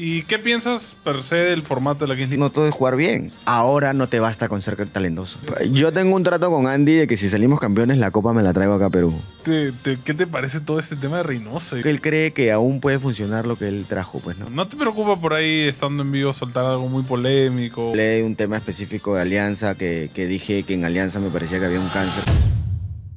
¿Y qué piensas per se del formato de la Kings No todo es jugar bien. Ahora no te basta con ser talentoso. Yo tengo un trato con Andy de que si salimos campeones la copa me la traigo acá a Perú. qué te parece todo este tema de Reynoso? él cree que aún puede funcionar lo que él trajo, pues no. ¿No te preocupa por ahí estando en vivo soltar algo muy polémico? Leí un tema específico de Alianza que dije que en Alianza me parecía que había un cáncer.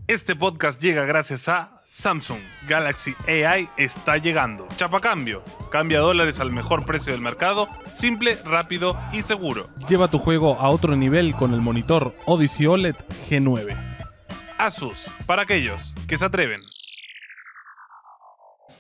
Este podcast llega gracias a Samsung Galaxy AI está llegando. Chapacambio. Cambia dólares al mejor precio del mercado, simple, rápido y seguro. Lleva tu juego a otro nivel con el monitor Odyssey OLED G9. Asus, para aquellos que se atreven.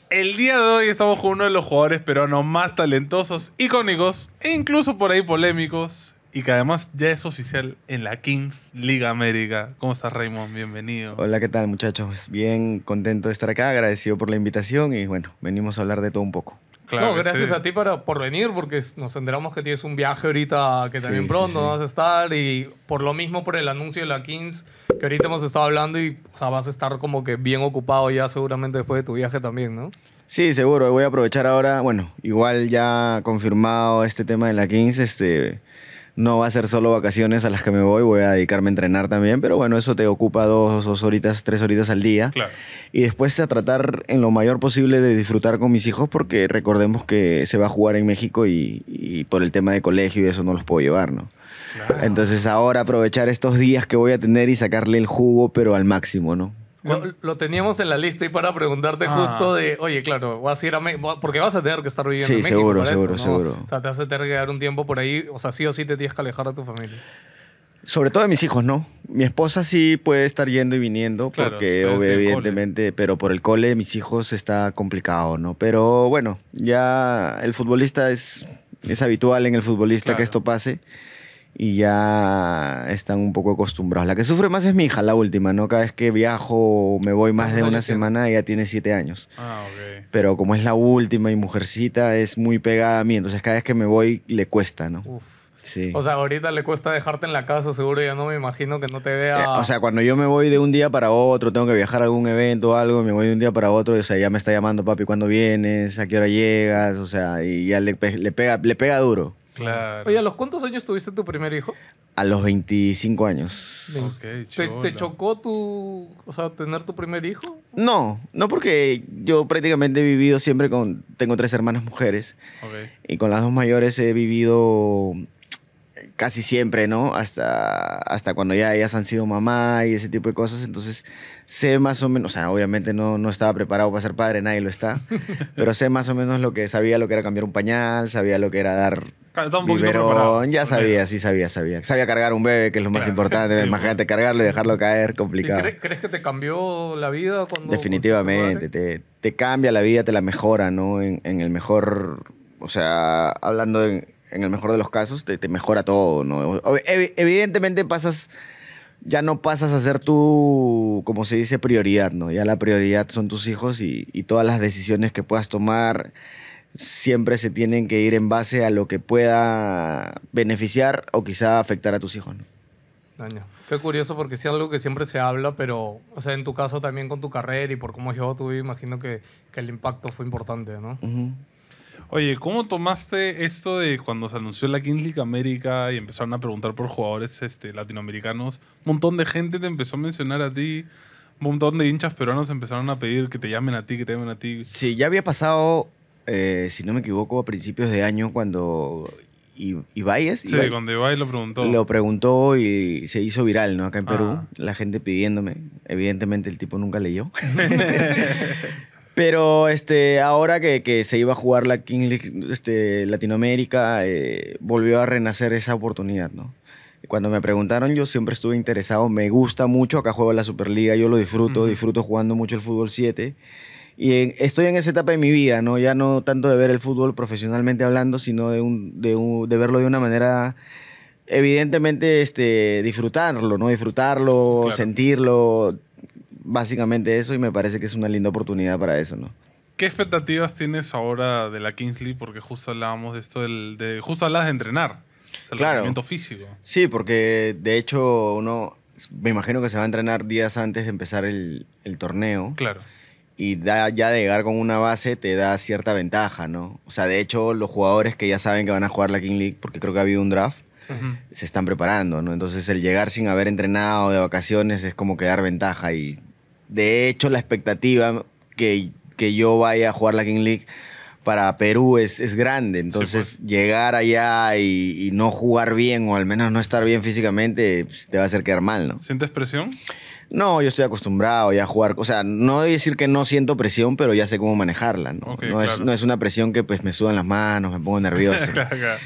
El día de hoy estamos con uno de los jugadores peruanos más talentosos, icónicos e incluso por ahí polémicos y que además ya es oficial en la Kings Liga América. ¿Cómo estás, Raymond? Bienvenido. Hola, ¿qué tal, muchachos? Bien contento de estar acá, agradecido por la invitación y bueno, venimos a hablar de todo un poco. Claro gracias a ti para, por venir, porque nos enteramos que tienes un viaje ahorita que también pronto vas a estar y por lo mismo por el anuncio de la Kings, que ahorita hemos estado hablando y vas a estar como que bien ocupado ya seguramente después de tu viaje también, ¿no? Sí, seguro, voy a aprovechar ahora, bueno, igual ya confirmado este tema de la Kings, este, no va a ser solo vacaciones a las que me voy, voy a dedicarme a entrenar también, pero bueno, eso te ocupa dos, dos horitas, tres horitas al día. Y después a tratar en lo mayor posible de disfrutar con mis hijos, porque recordemos que se va a jugar en México y, por el tema de colegio y eso no los puedo llevar, ¿no? Entonces ahora aprovechar estos días que voy a tener y sacarle el jugo, pero al máximo, ¿no? Lo, teníamos en la lista y para preguntarte ah. justo de, oye, claro, vas a ir a México, porque vas a tener que estar viviendo sí, en México. seguro, seguro, seguro. O sea, te vas a tener que dar un tiempo por ahí, o sea, sí o sí te tienes que alejar de tu familia. Sobre todo de mis hijos, ¿no? Mi esposa sí puede estar yendo y viniendo, porque evidentemente, pero por el cole de mis hijos está complicado, ¿no? Pero bueno, ya el futbolista es, es habitual en el futbolista que esto pase y ya están un poco acostumbrados. La que sufre más es mi hija, la última, ¿no? Cada vez que viajo, me voy ah, más de una semana, ella tiene siete años. Ah, ok. Pero como es la última y mujercita, es muy pegada a mí, entonces cada vez que me voy le cuesta, ¿no? Uf. Sí. O sea, ahorita le cuesta dejarte en la casa, seguro ya no me imagino que no te vea. Eh, o sea, cuando yo me voy de un día para otro, tengo que viajar a algún evento o algo, me voy de un día para otro, o sea, ya me está llamando papi, ¿cuándo vienes? ¿A qué hora llegas? O sea, y ya le, le pega, le pega duro. Claro. Oye, ¿a los cuántos años tuviste tu primer hijo? A los 25 años. ¿Te, chocó tu, o sea, tener tu primer hijo? No, no porque yo prácticamente he vivido siempre con, tengo tres hermanas mujeres okay. y con las dos mayores he vivido casi siempre, ¿no? Hasta, hasta cuando ya ellas han sido mamá y ese tipo de cosas. Entonces, sé más o menos, o sea, obviamente no, no estaba preparado para ser padre, nadie lo está, pero sé más o menos lo que sabía, lo que era cambiar un pañal, sabía lo que era dar pero Ya sabía, sí sabía, sabía. Sabía cargar un bebé, que es lo más importante. más Imagínate cargarlo y dejarlo caer, complicado. ¿Crees, ¿Crees, que te cambió la vida cuando... Definitivamente, te, cambia la vida, te la mejora, ¿no? En, el mejor, o sea, hablando en, el mejor de los casos, te, te mejora todo, ¿no? evidentemente pasas ya no pasas a ser tu, como se dice, prioridad, ¿no? Ya la prioridad son tus hijos y, y todas las decisiones que puedas tomar siempre se tienen que ir en base a lo que pueda beneficiar o quizá afectar a tus hijos. Daño. Qué curioso porque es algo que siempre se habla, pero, o sea, en tu caso también con tu carrera y por cómo llegó tuve imagino que, el impacto fue importante, ¿no? Oye, ¿cómo tomaste esto de cuando se anunció la Kings League América y empezaron a preguntar por jugadores este, latinoamericanos? Un montón de gente te empezó a mencionar a ti, un montón de hinchas peruanos empezaron a pedir que te llamen a ti, que te llamen a ti. Sí, ya había pasado eh, si no me equivoco, a principios de año cuando Ibáez. Sí, cuando Ibai lo preguntó. Lo preguntó y se hizo viral, ¿no? Acá en Perú, ah. la gente pidiéndome. Evidentemente el tipo nunca leyó. Pero este, ahora que, que, se iba a jugar la King League este, Latinoamérica, eh, volvió a renacer esa oportunidad, ¿no? Cuando me preguntaron, yo siempre estuve interesado. Me gusta mucho, acá juego la Superliga, yo lo disfruto, disfruto jugando mucho el fútbol 7. Y estoy en esa etapa de mi vida, ¿no? Ya no tanto de ver el fútbol profesionalmente hablando, sino de, un, de, un, de verlo de una manera, evidentemente, este, disfrutarlo, ¿no? Disfrutarlo, sentirlo, básicamente eso, y me parece que es una linda oportunidad para eso, ¿no? ¿Qué expectativas tienes ahora de la Kingsley? Porque justo hablábamos de esto, del, de, justo hablabas de entrenar, el claro. físico. Sí, porque de hecho uno, me imagino que se va a entrenar días antes de empezar el, el torneo. Claro y ya de llegar con una base te da cierta ventaja, ¿no? O sea, de hecho, los jugadores que ya saben que van a jugar la King League, porque creo que ha habido un draft, se están preparando, ¿no? Entonces, el llegar sin haber entrenado de vacaciones es como quedar ventaja. Y de hecho, la expectativa que, que yo vaya a jugar la King League para Perú es, es grande. Entonces, pues. llegar allá y, no jugar bien, o al menos no estar bien físicamente, pues, te va a hacer quedar mal, ¿no? ¿Sientes presión? No, yo estoy acostumbrado ya a jugar. O sea, no voy decir que no siento presión, pero ya sé cómo manejarla. No, no, es, una presión que pues, me sudan las manos, me pongo nervioso.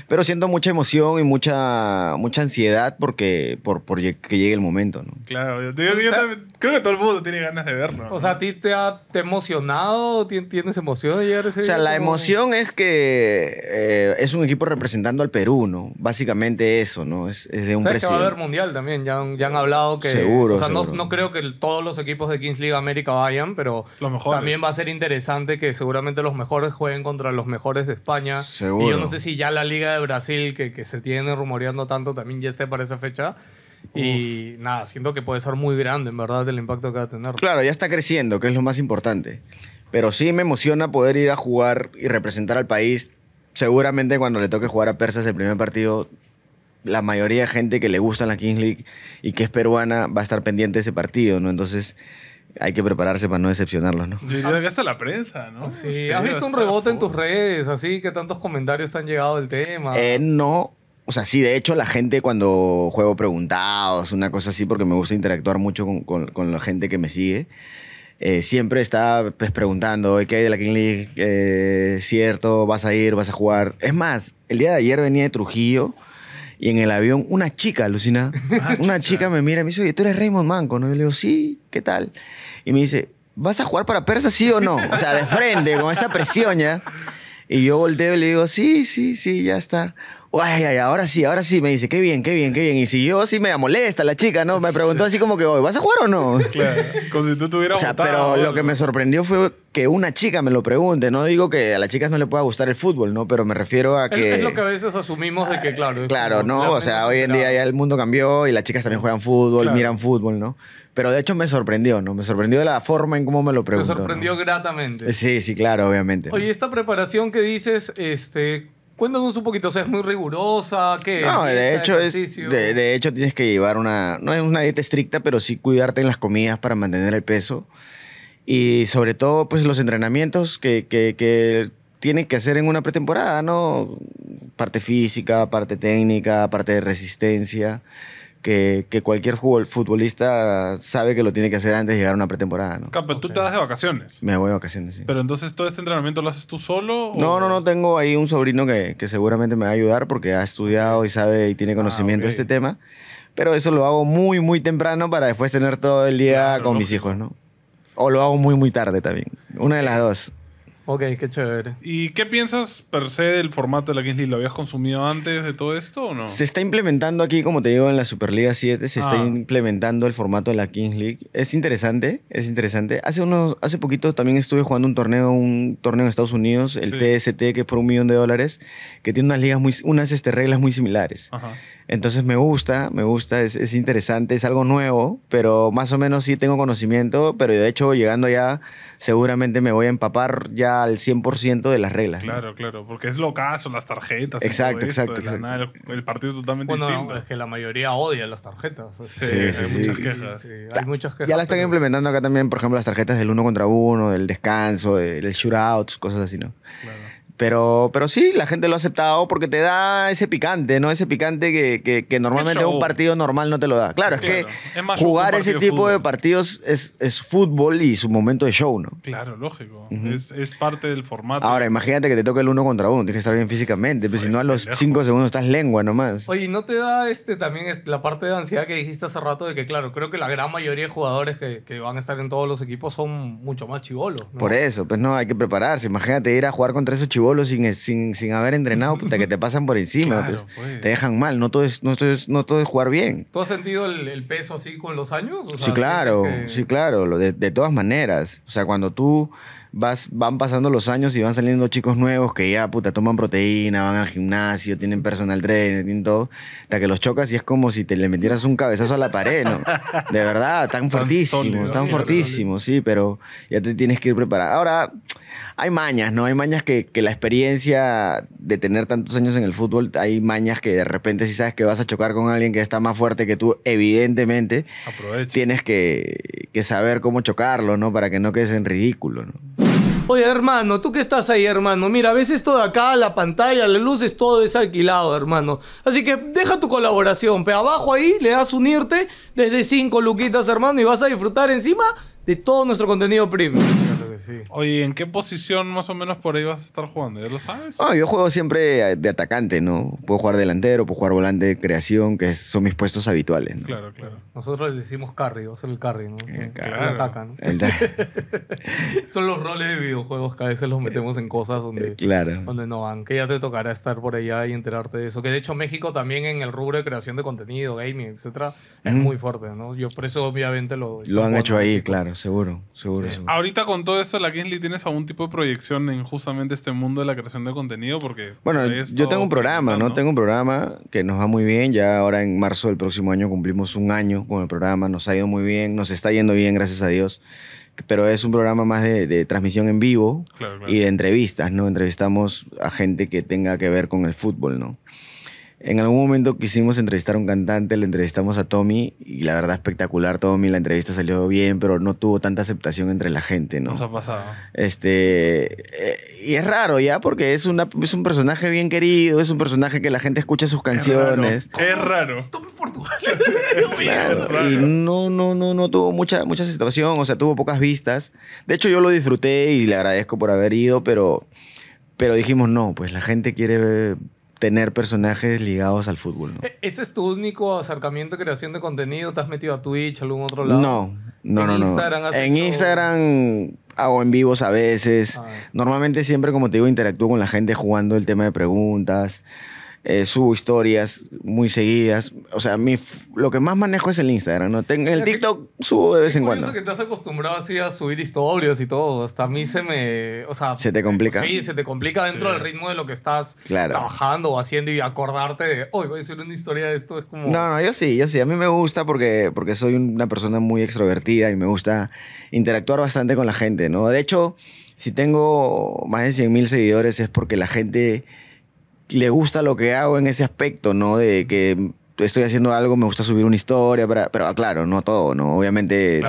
Pero siento mucha emoción y mucha, mucha ansiedad porque, por, por que llegue el momento. ¿no? Claro, yo, creo que todo el mundo tiene ganas de verlo. O sea, ¿a ti te ha te emocionado? ¿Tienes emoción de llegar a ese O sea, la emoción es que eh, es un equipo representando al Perú, ¿no? Básicamente eso, ¿no? Es, de un presidente. que va a haber mundial también. Ya, ya han hablado que. Seguro. O no creo que todos los equipos de Kings League América vayan, pero también va a ser interesante que seguramente los mejores jueguen contra los mejores de España. Seguro. Y yo no sé si ya la Liga de Brasil, que, se tiene rumoreando tanto, también ya esté para esa fecha. Y nada, siento que puede ser muy grande, en verdad, el impacto que va a tener. Claro, ya está creciendo, que es lo más importante. Pero sí me emociona poder ir a jugar y representar al país. Seguramente cuando le toque jugar a Persas el primer partido, la mayoría de gente que le gusta la King League y que es peruana va a estar pendiente de ese partido, ¿no? Entonces hay que prepararse para no decepcionarlos, ¿no? Yo creo que hasta la prensa, ¿no? Sí. ¿Has visto un rebote en tus redes, así que tantos comentarios te han llegado del tema? Eh, no. O sea, sí, de hecho, la gente cuando juego preguntados, una cosa así, porque me gusta interactuar mucho con, la gente que me sigue, eh, siempre está pues, preguntando, ¿qué hay de la King League? Eh, ¿Cierto? ¿Vas a ir? ¿Vas a jugar? Es más, el día de ayer venía de Trujillo y en el avión, una chica alucinada, ah, una chica me mira y me dice, oye, tú eres Raymond Manco, ¿no? yo le digo, sí, ¿qué tal? Y me dice, ¿vas a jugar para Persa, sí o no? O sea, de frente, con esa presión ya. Y yo volteo y le digo, sí, sí, sí, ya está. Ay, ay, ahora sí, ahora sí, me dice, qué bien, qué bien, qué bien. Y siguió sí me molesta la chica, ¿no? Me preguntó así como que, oye, ¿vas a jugar o no? Claro, como si tú tuvieras O sea, pero lo que me sorprendió fue que una chica me lo pregunte. No digo que a las chicas no le pueda gustar el fútbol, ¿no? Pero me refiero a que... Es lo que a veces asumimos de que, ah, claro... Claro, ¿no? O sea, hoy en día ya el mundo cambió y las chicas también juegan fútbol, miran fútbol, ¿no? Pero de hecho me sorprendió, ¿no? Me sorprendió de la forma en cómo me lo preguntó. Te sorprendió gratamente. Sí, sí, claro, obviamente. Oye, esta preparación que dices, este Cuéntanos un poquito, o sea, es muy rigurosa, ¿qué? No, de hecho, es, de, hecho tienes que llevar una, no es una dieta estricta, pero sí cuidarte en las comidas para mantener el peso. Y sobre todo, pues los entrenamientos que, que, que tienes que hacer en una pretemporada, ¿no? Parte física, parte técnica, parte de resistencia que, cualquier futbolista sabe que lo tiene que hacer antes de llegar a una pretemporada. ¿no? tú te das de vacaciones. Me voy de vacaciones, sí. Pero entonces todo este entrenamiento lo haces tú solo? No, no, no. Tengo ahí un sobrino que, que, seguramente me va a ayudar porque ha estudiado y sabe y tiene ah, conocimiento de este tema. Pero eso lo hago muy, muy temprano para después tener todo el día con mis hijos, ¿no? O lo hago muy, muy tarde también. Una de las dos. Ok, qué chévere. ¿Y qué piensas per se del formato de la Kings League? ¿Lo habías consumido antes de todo esto o no? Se está implementando aquí, como te digo, en la Superliga 7, se está ah. implementando el formato de la Kings League. Es interesante, es interesante. Hace unos, hace poquito también estuve jugando un torneo, un torneo en Estados Unidos, el TST, que es por un millón de dólares, que tiene unas ligas muy, unas este, reglas muy similares. Ajá. Entonces me gusta, me gusta, es, interesante, es algo nuevo, pero más o menos sí tengo conocimiento, pero de hecho llegando ya seguramente me voy a empapar ya al 100% de las reglas. Claro, claro, porque es lo caso, las tarjetas. Exacto, exacto. el, partido es totalmente distinto. es que la mayoría odia las tarjetas. sí, sí, hay sí, muchas quejas. hay quejas. Ya las están implementando acá también, por ejemplo, las tarjetas del uno contra uno, del descanso, del shootouts, cosas así, ¿no? Claro. Pero, pero sí, la gente lo ha aceptado porque te da ese picante, ¿no? Ese picante que, normalmente un partido normal no te lo da. Claro, es que jugar ese tipo de, partidos es, es, fútbol y su momento de show, ¿no? Claro, lógico. es, parte del formato. Ahora, imagínate que te toque el uno contra uno, tienes que estar bien físicamente, pues, si pues, no a los cinco segundos estás lengua nomás. Oye, ¿no te da este también la parte de ansiedad que dijiste hace rato de que, claro, creo que la gran mayoría de jugadores que, van a estar en todos los equipos son mucho más chivolos? Por eso, pues no, hay que prepararse. Imagínate ir a jugar contra esos chivolos sin, sin, sin, haber entrenado, puta, que te pasan por encima, pues. Pues. te, dejan mal, no todo, es, no, todo no todo jugar bien. ¿Tú has sentido el, peso así con los años? sí, claro, sí, claro, de, todas maneras. O sea, cuando tú vas, van pasando los años y van saliendo chicos nuevos que ya, puta, toman proteína, van al gimnasio, tienen personal training, todo, hasta que los chocas y es como si te le metieras un cabezazo a la pared, ¿no? De verdad, están fuertísimo, fuertísimos, tan fuertísimos, sí, pero ya te tienes que ir preparado. Ahora, hay mañas, ¿no? Hay mañas que, la experiencia de tener tantos años en el fútbol, hay mañas que de repente si sabes que vas a chocar con alguien que está más fuerte que tú, evidentemente tienes que, saber cómo chocarlo, ¿no? Para que no quedes en ridículo, ¿no? Oye, hermano, tú qué estás ahí, hermano. Mira, ves esto de acá, la pantalla, las luces, todo es alquilado, hermano. Así que deja tu colaboración. Pero abajo ahí le das unirte desde 5 luquitas, hermano, y vas a disfrutar encima de todo nuestro contenido premium. Oye, ¿en qué posición más o menos por ahí vas a estar jugando? ¿Ya lo sabes? Ah, yo juego siempre de atacante, ¿no? Puedo jugar delantero, puedo jugar volante de creación, que son mis puestos habituales, ¿no? Claro, claro. Nosotros le decimos carry, o sea, el carry, ¿no? Eh, son los roles de videojuegos que a veces los metemos en cosas donde, eh, donde no van, que ya te tocará estar por allá y enterarte de eso. Que de hecho México también en el rubro de creación de contenido, gaming, etcétera, es muy fuerte, ¿no? Yo por eso obviamente lo... Lo han hecho ahí, claro, seguro, seguro, seguro. Ahorita con todo esto, la Kingsley tienes algún tipo de proyección en justamente este mundo de la creación de contenido? Porque bueno, yo tengo un programa, ¿no? Tengo un programa que nos va muy bien. Ya ahora en marzo del próximo año cumplimos un año con el programa. Nos ha ido muy bien, nos está yendo bien, gracias a Dios. Pero es un programa más de, transmisión en vivo y de entrevistas, ¿no? Entrevistamos a gente que tenga que ver con el fútbol, ¿no? En algún momento quisimos entrevistar a un cantante, le entrevistamos a Tommy y la verdad espectacular, Tommy, la entrevista salió bien, pero no tuvo tanta aceptación entre la gente, ¿no? Eso ha pasado. Este, eh, y es raro ya, porque es, es un personaje bien querido, es un personaje que la gente escucha sus canciones. Es raro. Es Portugal. Y no, no, no, no tuvo mucha, mucha aceptación, o sea, tuvo pocas vistas. De hecho, yo lo disfruté y le agradezco por haber ido, pero, pero dijimos, no, pues la gente quiere tener personajes ligados al fútbol. E, ¿Ese es tu único acercamiento a creación de contenido? ¿Te has metido a Twitch, a algún otro lado? No, no, ¿En no. Instagram En Instagram hago en vivos a veces. Ah. Normalmente siempre, como te digo, interactúo con la gente jugando el tema de preguntas. Eh, subo historias muy seguidas. O sea, lo que más manejo es el Instagram, ¿no? el TikTok subo de vez en cuando. Eso que te has acostumbrado así a subir historias y todo. Hasta a mí se me... O sea... ¿Se te complica? Sí, se te complica dentro del ritmo de lo que estás trabajando o haciendo y acordarte de, hoy voy a subir una historia de esto. No, no, yo sí, yo sí. A mí me gusta porque, porque soy una persona muy extrovertida y me gusta interactuar bastante con la gente, ¿no? De hecho, si tengo más de 100.000 seguidores es porque la gente le gusta lo que hago en ese aspecto, ¿no? De que estoy haciendo algo, me gusta subir una historia, pero claro, no todo, ¿no? Obviamente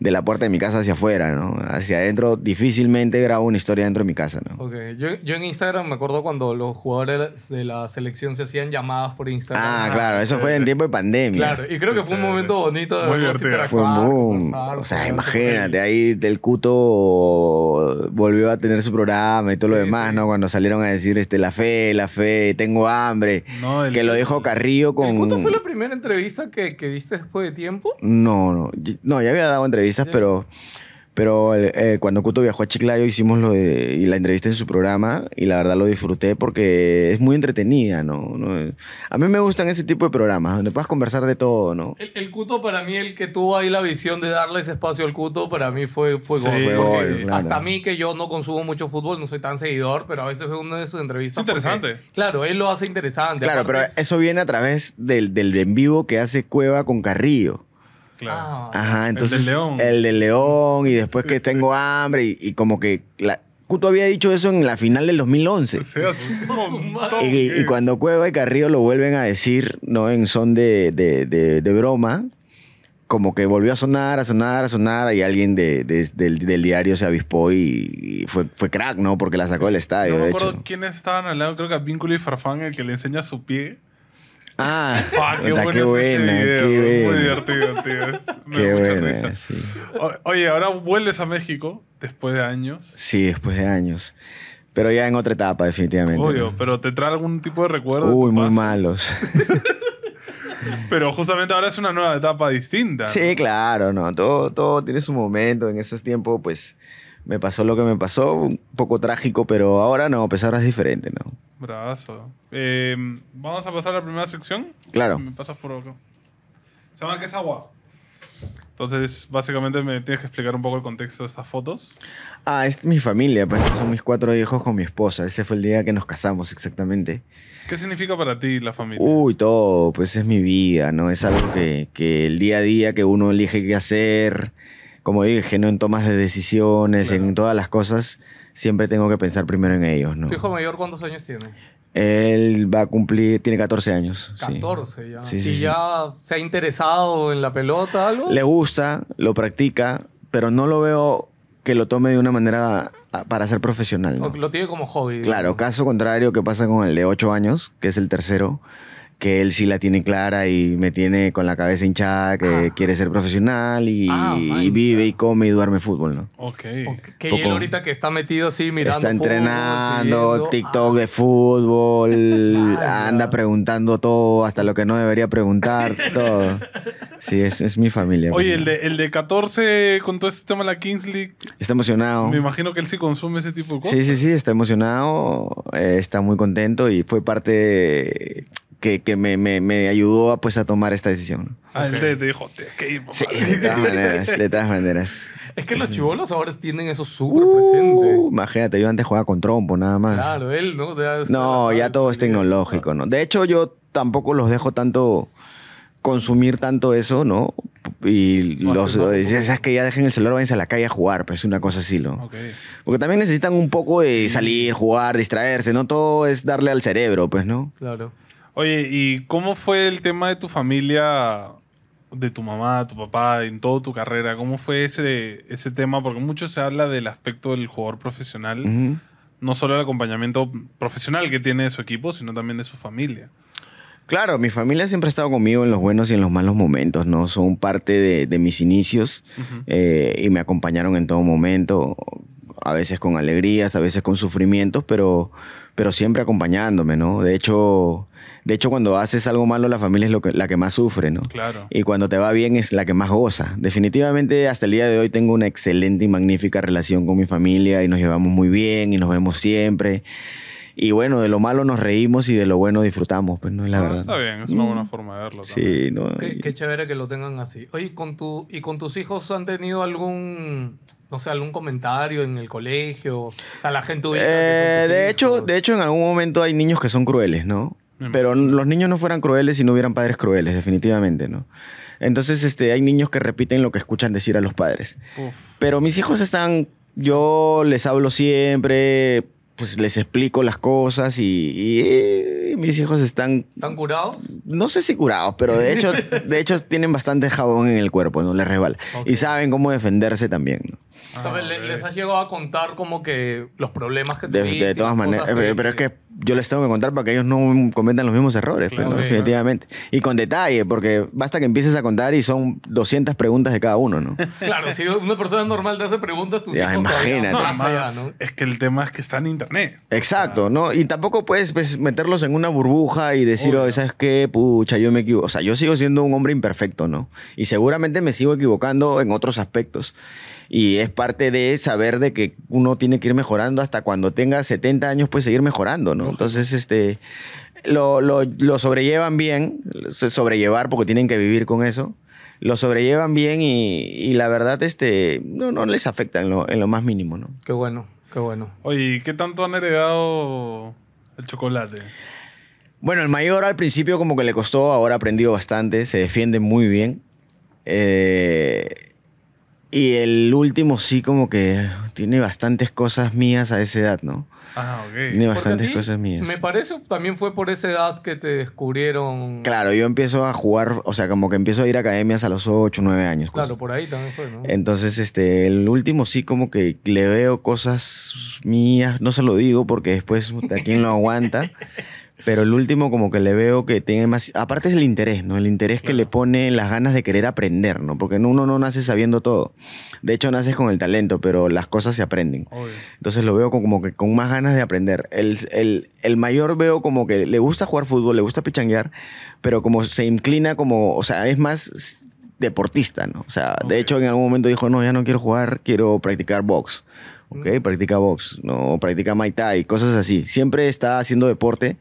de la puerta de mi casa hacia afuera, ¿no? Hacia adentro difícilmente grabo una historia dentro de mi casa, ¿no? Yo, en Instagram me acuerdo cuando los jugadores de la selección se hacían llamadas por Instagram. Ah, claro, eso fue en tiempo de pandemia. Claro, y creo que fue un momento bonito de Muy Fue boom. o sea, imagínate, ahí del Cuto volvió a tener su programa y todo lo demás, ¿no? Cuando salieron a decir este, la fe, la fe, tengo hambre, que lo dijo Carrillo con ¿Esta fue mm. la primera entrevista que, que diste después de tiempo? No, no, no, ya había dado entrevistas, pero pero eh, eh, cuando Cuto viajó a Chiclayo hicimos lo y la entrevista en su programa y la verdad lo disfruté porque es muy entretenida, ¿no? A mí me gustan ese tipo de programas donde puedes conversar de todo, ¿no? El, Kuto Cuto para mí, el que tuvo ahí la visión de darle ese espacio al Cuto, para mí fue, fue, Hasta a mí que yo no consumo mucho fútbol, no soy tan seguidor, pero a veces fue una de sus entrevistas. interesante. claro, él lo hace interesante. Claro, pero eso viene a través del en vivo que hace Cueva con Carrillo. Ah, Ajá, entonces. El del león. y después que tengo hambre, y, como que. Cuto había dicho eso en la final del 2011. y, cuando Cueva y Carrillo lo vuelven a decir, ¿no? En son de, broma, como que volvió a sonar, a sonar, a sonar, y alguien del, diario se avispó y, fue, fue crack, ¿no? Porque la sacó del estadio. No quiénes estaban al lado, creo que a Vínculo y Farfán, el que le enseña su pie. Ah, ah, qué, bueno qué Muy divertido, tío. Me qué mucha risa. Oye, ahora vuelves a México después de años. Sí, después de años. Pero ya en otra etapa, definitivamente. Obvio, pero ¿te trae algún tipo de recuerdo? Uy, muy malos. pero justamente ahora es una nueva etapa distinta. Sí, claro, no. Todo, todo tiene su momento. En esos tiempos, pues me pasó lo que me pasó, un poco trágico, pero ahora no, pues ahora es diferente, ¿no? Brazo. Em, Vamos a pasar a la primera sección. Claro. me pasas por acá. Se llama que es agua. Entonces, básicamente me tienes que explicar un poco el contexto de estas fotos. Ah, es mi familia, pues son mis cuatro hijos con mi esposa. Ese fue el día que nos casamos exactamente. ¿Qué significa para ti la familia? Uy, todo, pues es mi vida, ¿no? Es algo que, que el día a día que uno elige qué hacer, como dije, ¿no? en tomas de decisiones, en todas las cosas, siempre tengo que pensar primero en ellos. ¿Tu hijo mayor cuántos años tiene? Él va a cumplir, tiene 14 años. 14 ya. ¿Y ya se ha interesado en la pelota, algo? Le gusta, lo practica, pero no lo veo que lo tome de una manera para ser profesional. Lo tiene como hobby. Claro, caso contrario que pasa con el de 8 años, que es el tercero que él sí la tiene clara y me tiene con la cabeza hinchada, que ah. quiere ser profesional y, ah, vive y come y duerme fútbol, ¿no? Ok. Que él ahorita que está metido así mirando Está entrenando, TikTok de ah. fútbol, anda preguntando todo, hasta lo que no debería preguntar, todo. Sí, es, mi familia. Oye, pues, el de, el de, 14 con todo este tema de la Kings League. Está emocionado. Me imagino que él sí consume ese tipo de cosas. Sí, sí, sí, está emocionado, eh, está muy contento y fue parte... De, que, que me, me, me, ayudó a, pues, a tomar esta decisión. Ah, él te, dijo, tienes que ir, Sí, de todas maneras, de todas maneras. Es que los chivolos ahora tienen eso súper uh, presente. imagínate, yo antes jugaba con trompo, nada más. Claro, él, ¿no? No, ya todo es tecnológico, ¿no? De hecho, yo tampoco los dejo tanto consumir tanto eso, ¿no? Y los los esas que ya dejen el celular, váyanse a la calle a jugar, pues una cosa así, ¿no? Okay. Porque también necesitan un poco de salir, jugar, distraerse, no todo es darle al cerebro, pues, ¿no? Claro. Oye, ¿y cómo fue el tema de tu familia, de tu mamá, tu papá, en toda tu carrera? ¿Cómo fue ese, ese tema? Porque mucho se habla del aspecto del jugador profesional, no solo el acompañamiento profesional que tiene su equipo, sino también de su familia. Claro, mi familia siempre ha estado conmigo en los buenos y en los malos momentos, ¿no? Son parte de, mis inicios eh, y me acompañaron en todo momento, a veces con alegrías, a veces con sufrimientos, pero, pero siempre acompañándome, ¿no? De hecho, de hecho, cuando haces algo malo, la familia es la que más sufre, ¿no? Claro. Y cuando te va bien es la que más goza. Definitivamente, hasta el día de hoy tengo una excelente y magnífica relación con mi familia y nos llevamos muy bien y nos vemos siempre. Y bueno, de lo malo nos reímos y de lo bueno disfrutamos, pues no es la ah, verdad. Está bien, es una buena mm. forma de verlo. Sí, no. Qué, qué, chévere que lo tengan así. Oye, ¿con tu, ¿y con tus hijos han tenido algún, no sé, algún comentario en el colegio? O sea, la gente... Eh, de, hecho, de hecho, en algún momento hay niños que son crueles, ¿no? Pero los niños no fueran crueles si no hubieran padres crueles, definitivamente, ¿no? Entonces, este, hay niños que repiten lo que escuchan decir a los padres. Pero mis hijos están, yo les hablo siempre, pues les explico las cosas y, mis hijos están... ¿Están curados? No sé si curados, pero de hecho, de hecho tienen bastante jabón en el cuerpo, no les resbala. Y saben cómo defenderse también, ah, les has llegado a contar como que los problemas que tuviste. De, todas maneras, eh, pero es que yo les tengo que contar para que ellos no cometan los mismos errores, pero pues, ¿no? definitivamente. Y con detalle, porque basta que empieces a contar y son 200 preguntas de cada uno, ¿no? claro, si una persona normal te hace preguntas, tus ya, imagínate. Es que el tema es que está en internet. Exacto, ¿no? Y tampoco puedes pues, meterlos en una burbuja y decir, oh, ¿sabes qué? Pucha, yo me equivoco. O sea, yo sigo siendo un hombre imperfecto, ¿no? Y seguramente me sigo equivocando en otros aspectos y es parte de saber de que uno tiene que ir mejorando hasta cuando tenga 70 años, puede seguir mejorando, ¿no? Entonces, este, lo, lo, sobrellevan bien, sobrellevar porque tienen que vivir con eso lo sobrellevan bien y, la verdad este, no, no les afecta en lo, en lo, más mínimo. ¿no? Qué bueno, qué bueno. Oye, ¿qué tanto han heredado el chocolate? Bueno, el mayor al principio como que le costó, ahora aprendido bastante, se defiende muy bien. Eh, y el último sí como que tiene bastantes cosas mías a esa edad, ¿no? Ah, ok. Tiene bastantes cosas mías. Me parece también fue por esa edad que te descubrieron. Claro, yo empiezo a jugar, o sea, como que empiezo a ir a academias a los 8, 9 años. Pues. Claro, por ahí también fue, ¿no? Entonces, este, el último sí como que le veo cosas mías, no se lo digo porque después, ¿a quién lo aguanta? Pero el último como que le veo que tiene más... Aparte es el interés, ¿no? El interés que le pone las ganas de querer aprender, ¿no? Porque uno no nace sabiendo todo. De hecho, naces con el talento, pero las cosas se aprenden. Entonces lo veo como que con más ganas de aprender. El, el, el, mayor veo como que le gusta jugar fútbol, le gusta pichanguear, pero como se inclina como... O sea, es más deportista, ¿no? O sea, de hecho en algún momento dijo, no, ya no quiero jugar, quiero practicar box ¿ok? Practica box, no practica Muay Thai, cosas así. Siempre está haciendo deporte,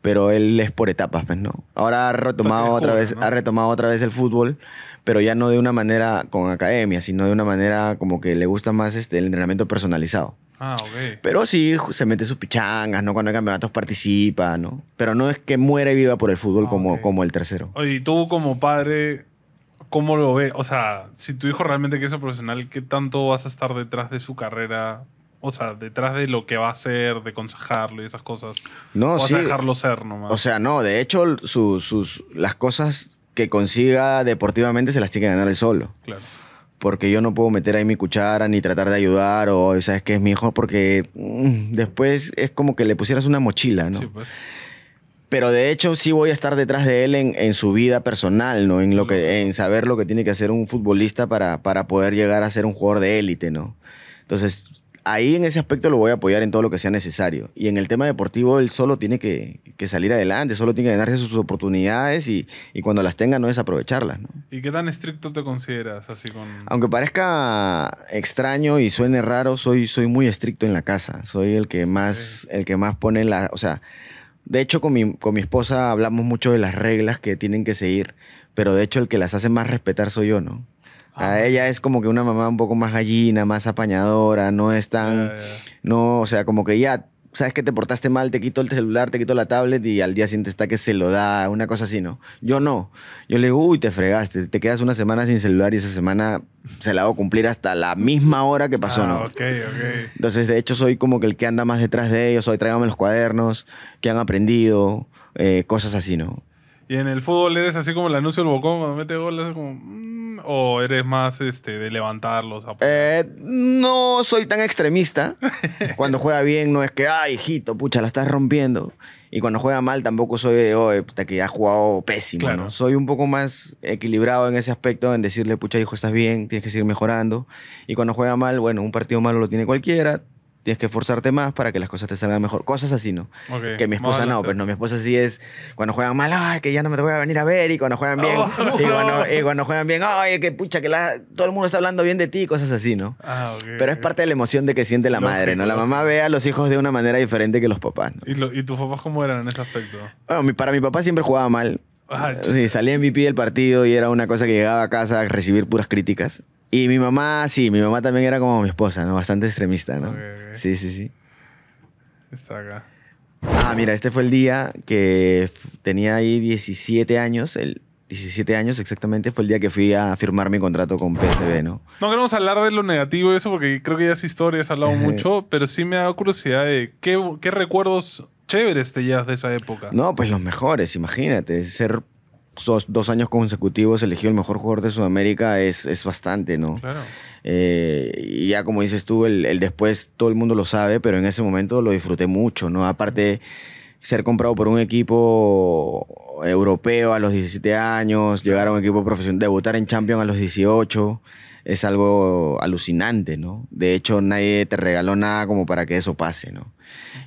pero él es por etapas, pues, ¿no? Ahora ha retomado otra vez, ha retomado otra vez el fútbol, pero ya no de una manera con academia, sino de una manera como que le gusta más este, el entrenamiento personalizado. Ah, ok. Pero sí, se mete sus pichangas, ¿no? Cuando hay campeonatos participa, ¿no? Pero no es que muera y viva por el fútbol ah, como, como el tercero. Oye, ¿y tú como padre cómo lo ve. O sea, si tu hijo realmente quiere ser profesional, ¿qué tanto vas a estar detrás de su carrera? O sea, detrás de lo que va a hacer, de aconsejarlo y esas cosas. No, ¿O sí. Vas dejarlo ser nomás. O sea, no, de hecho, sus, las cosas que consiga deportivamente se las tiene que ganar él solo. Claro porque yo no puedo meter ahí mi cuchara ni tratar de ayudar o sabes que es mi hijo porque mm, después es como que le pusieras una mochila, ¿no? Sí, pues pero de hecho sí voy a estar detrás de él en, su vida personal, ¿no? En, lo que, en saber lo que tiene que hacer un futbolista para, para poder llegar a ser un jugador de élite, ¿no? Entonces, ahí en ese aspecto lo voy a apoyar en todo lo que sea necesario. Y en el tema deportivo, él solo tiene que, salir adelante, solo tiene que ganarse sus oportunidades y, cuando las tenga no es aprovecharlas. ¿no? ¿Y qué tan estricto te consideras así con...? Aunque parezca extraño y suene raro, soy, soy muy estricto en la casa. Soy el que más, el que más pone la... O sea, de hecho, con mi, esposa hablamos mucho de las reglas que tienen que seguir, pero de hecho el que las hace más respetar soy yo, ¿no? Ah, a ella es como que una mamá un poco más gallina, más apañadora, no es tan, no, o sea, como que ya sabes que te portaste mal, te quito el celular, te quito la tablet y al día siguiente está que se lo da, una cosa así, ¿no? Yo no. Yo le digo, uy, te fregaste, te quedas una semana sin celular y esa semana se la hago cumplir hasta la misma hora que pasó, ah, ¿no? Ok, ok. Entonces, de hecho, soy como que el que anda más detrás de ellos, hoy tráigame los cuadernos, que han aprendido, eh, cosas así, ¿no? Y en el fútbol eres así como el anuncio del bocón cuando mete goles, mm", ¿O eres más este, de levantarlos? Eh, no soy tan extremista. cuando juega bien no es que, ay, hijito, pucha, la estás rompiendo. Y cuando juega mal tampoco soy de, puta, que has jugado pésimo. ¿no? Soy un poco más equilibrado en ese aspecto, en decirle, pucha, hijo, estás bien, tienes que seguir mejorando. Y cuando juega mal, bueno, un partido malo lo tiene cualquiera, tienes que esforzarte más para que las cosas te salgan mejor. Cosas así, ¿no? que mi esposa no, pero pues, no, mi esposa sí es cuando juegan mal, ay, que ya no me te voy a venir a ver, y cuando juegan bien, oh, y, cuando, juegan bien, ay, que pucha, que todo el mundo está hablando bien de ti, cosas así, ¿no? Ah, pero es parte de la emoción de que siente la madre, ¿no? La mamá ve a los hijos de una manera diferente que los papás, ¿no? ¿Y, tus papás cómo eran en ese aspecto? Bueno, para mi papá siempre jugaba mal, eh, sí, salía MVP del partido y era una cosa que llegaba a casa a recibir puras críticas. Y mi mamá, sí, mi mamá también era como mi esposa, ¿no? Bastante extremista, ¿no? Sí, sí, sí. Está acá. Ah, mira, este fue el día que tenía ahí 17 años, el 17 años exactamente, fue el día que fui a firmar mi contrato con PSB, ¿no? No queremos hablar de lo negativo y eso, porque creo que ya es historia, has hablado mucho, pero sí me ha dado curiosidad de qué, qué recuerdos chéveres te ya de esa época. No, pues los mejores, imagínate. Ser dos, años consecutivos elegido el mejor jugador de Sudamérica es, es bastante, ¿no? Claro. Eh, y ya como dices tú, el, el, después todo el mundo lo sabe, pero en ese momento lo disfruté mucho, ¿no? Aparte ser comprado por un equipo europeo a los 17 años, llegar a un equipo profesional, debutar en Champions a los 18 es algo alucinante, ¿no? De hecho, nadie te regaló nada como para que eso pase, ¿no?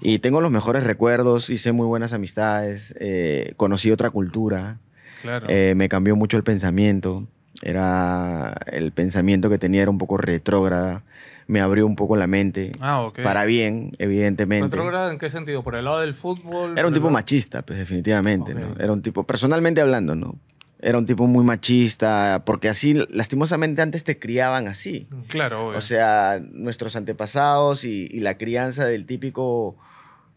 Y tengo los mejores recuerdos, hice muy buenas amistades, eh, conocí otra cultura, claro. Eh, me cambió mucho el pensamiento, era el pensamiento que tenía era un poco retrógrada, me abrió un poco la mente, ah, para bien, evidentemente. ¿Retrógrada en qué sentido? ¿Por el lado del fútbol? Era un tipo machista, pues definitivamente, ¿no? Era un tipo, personalmente hablando, ¿no? era un tipo muy machista, porque así, lastimosamente, antes te criaban así. Mm, claro, obvio. O sea, nuestros antepasados y, la crianza del típico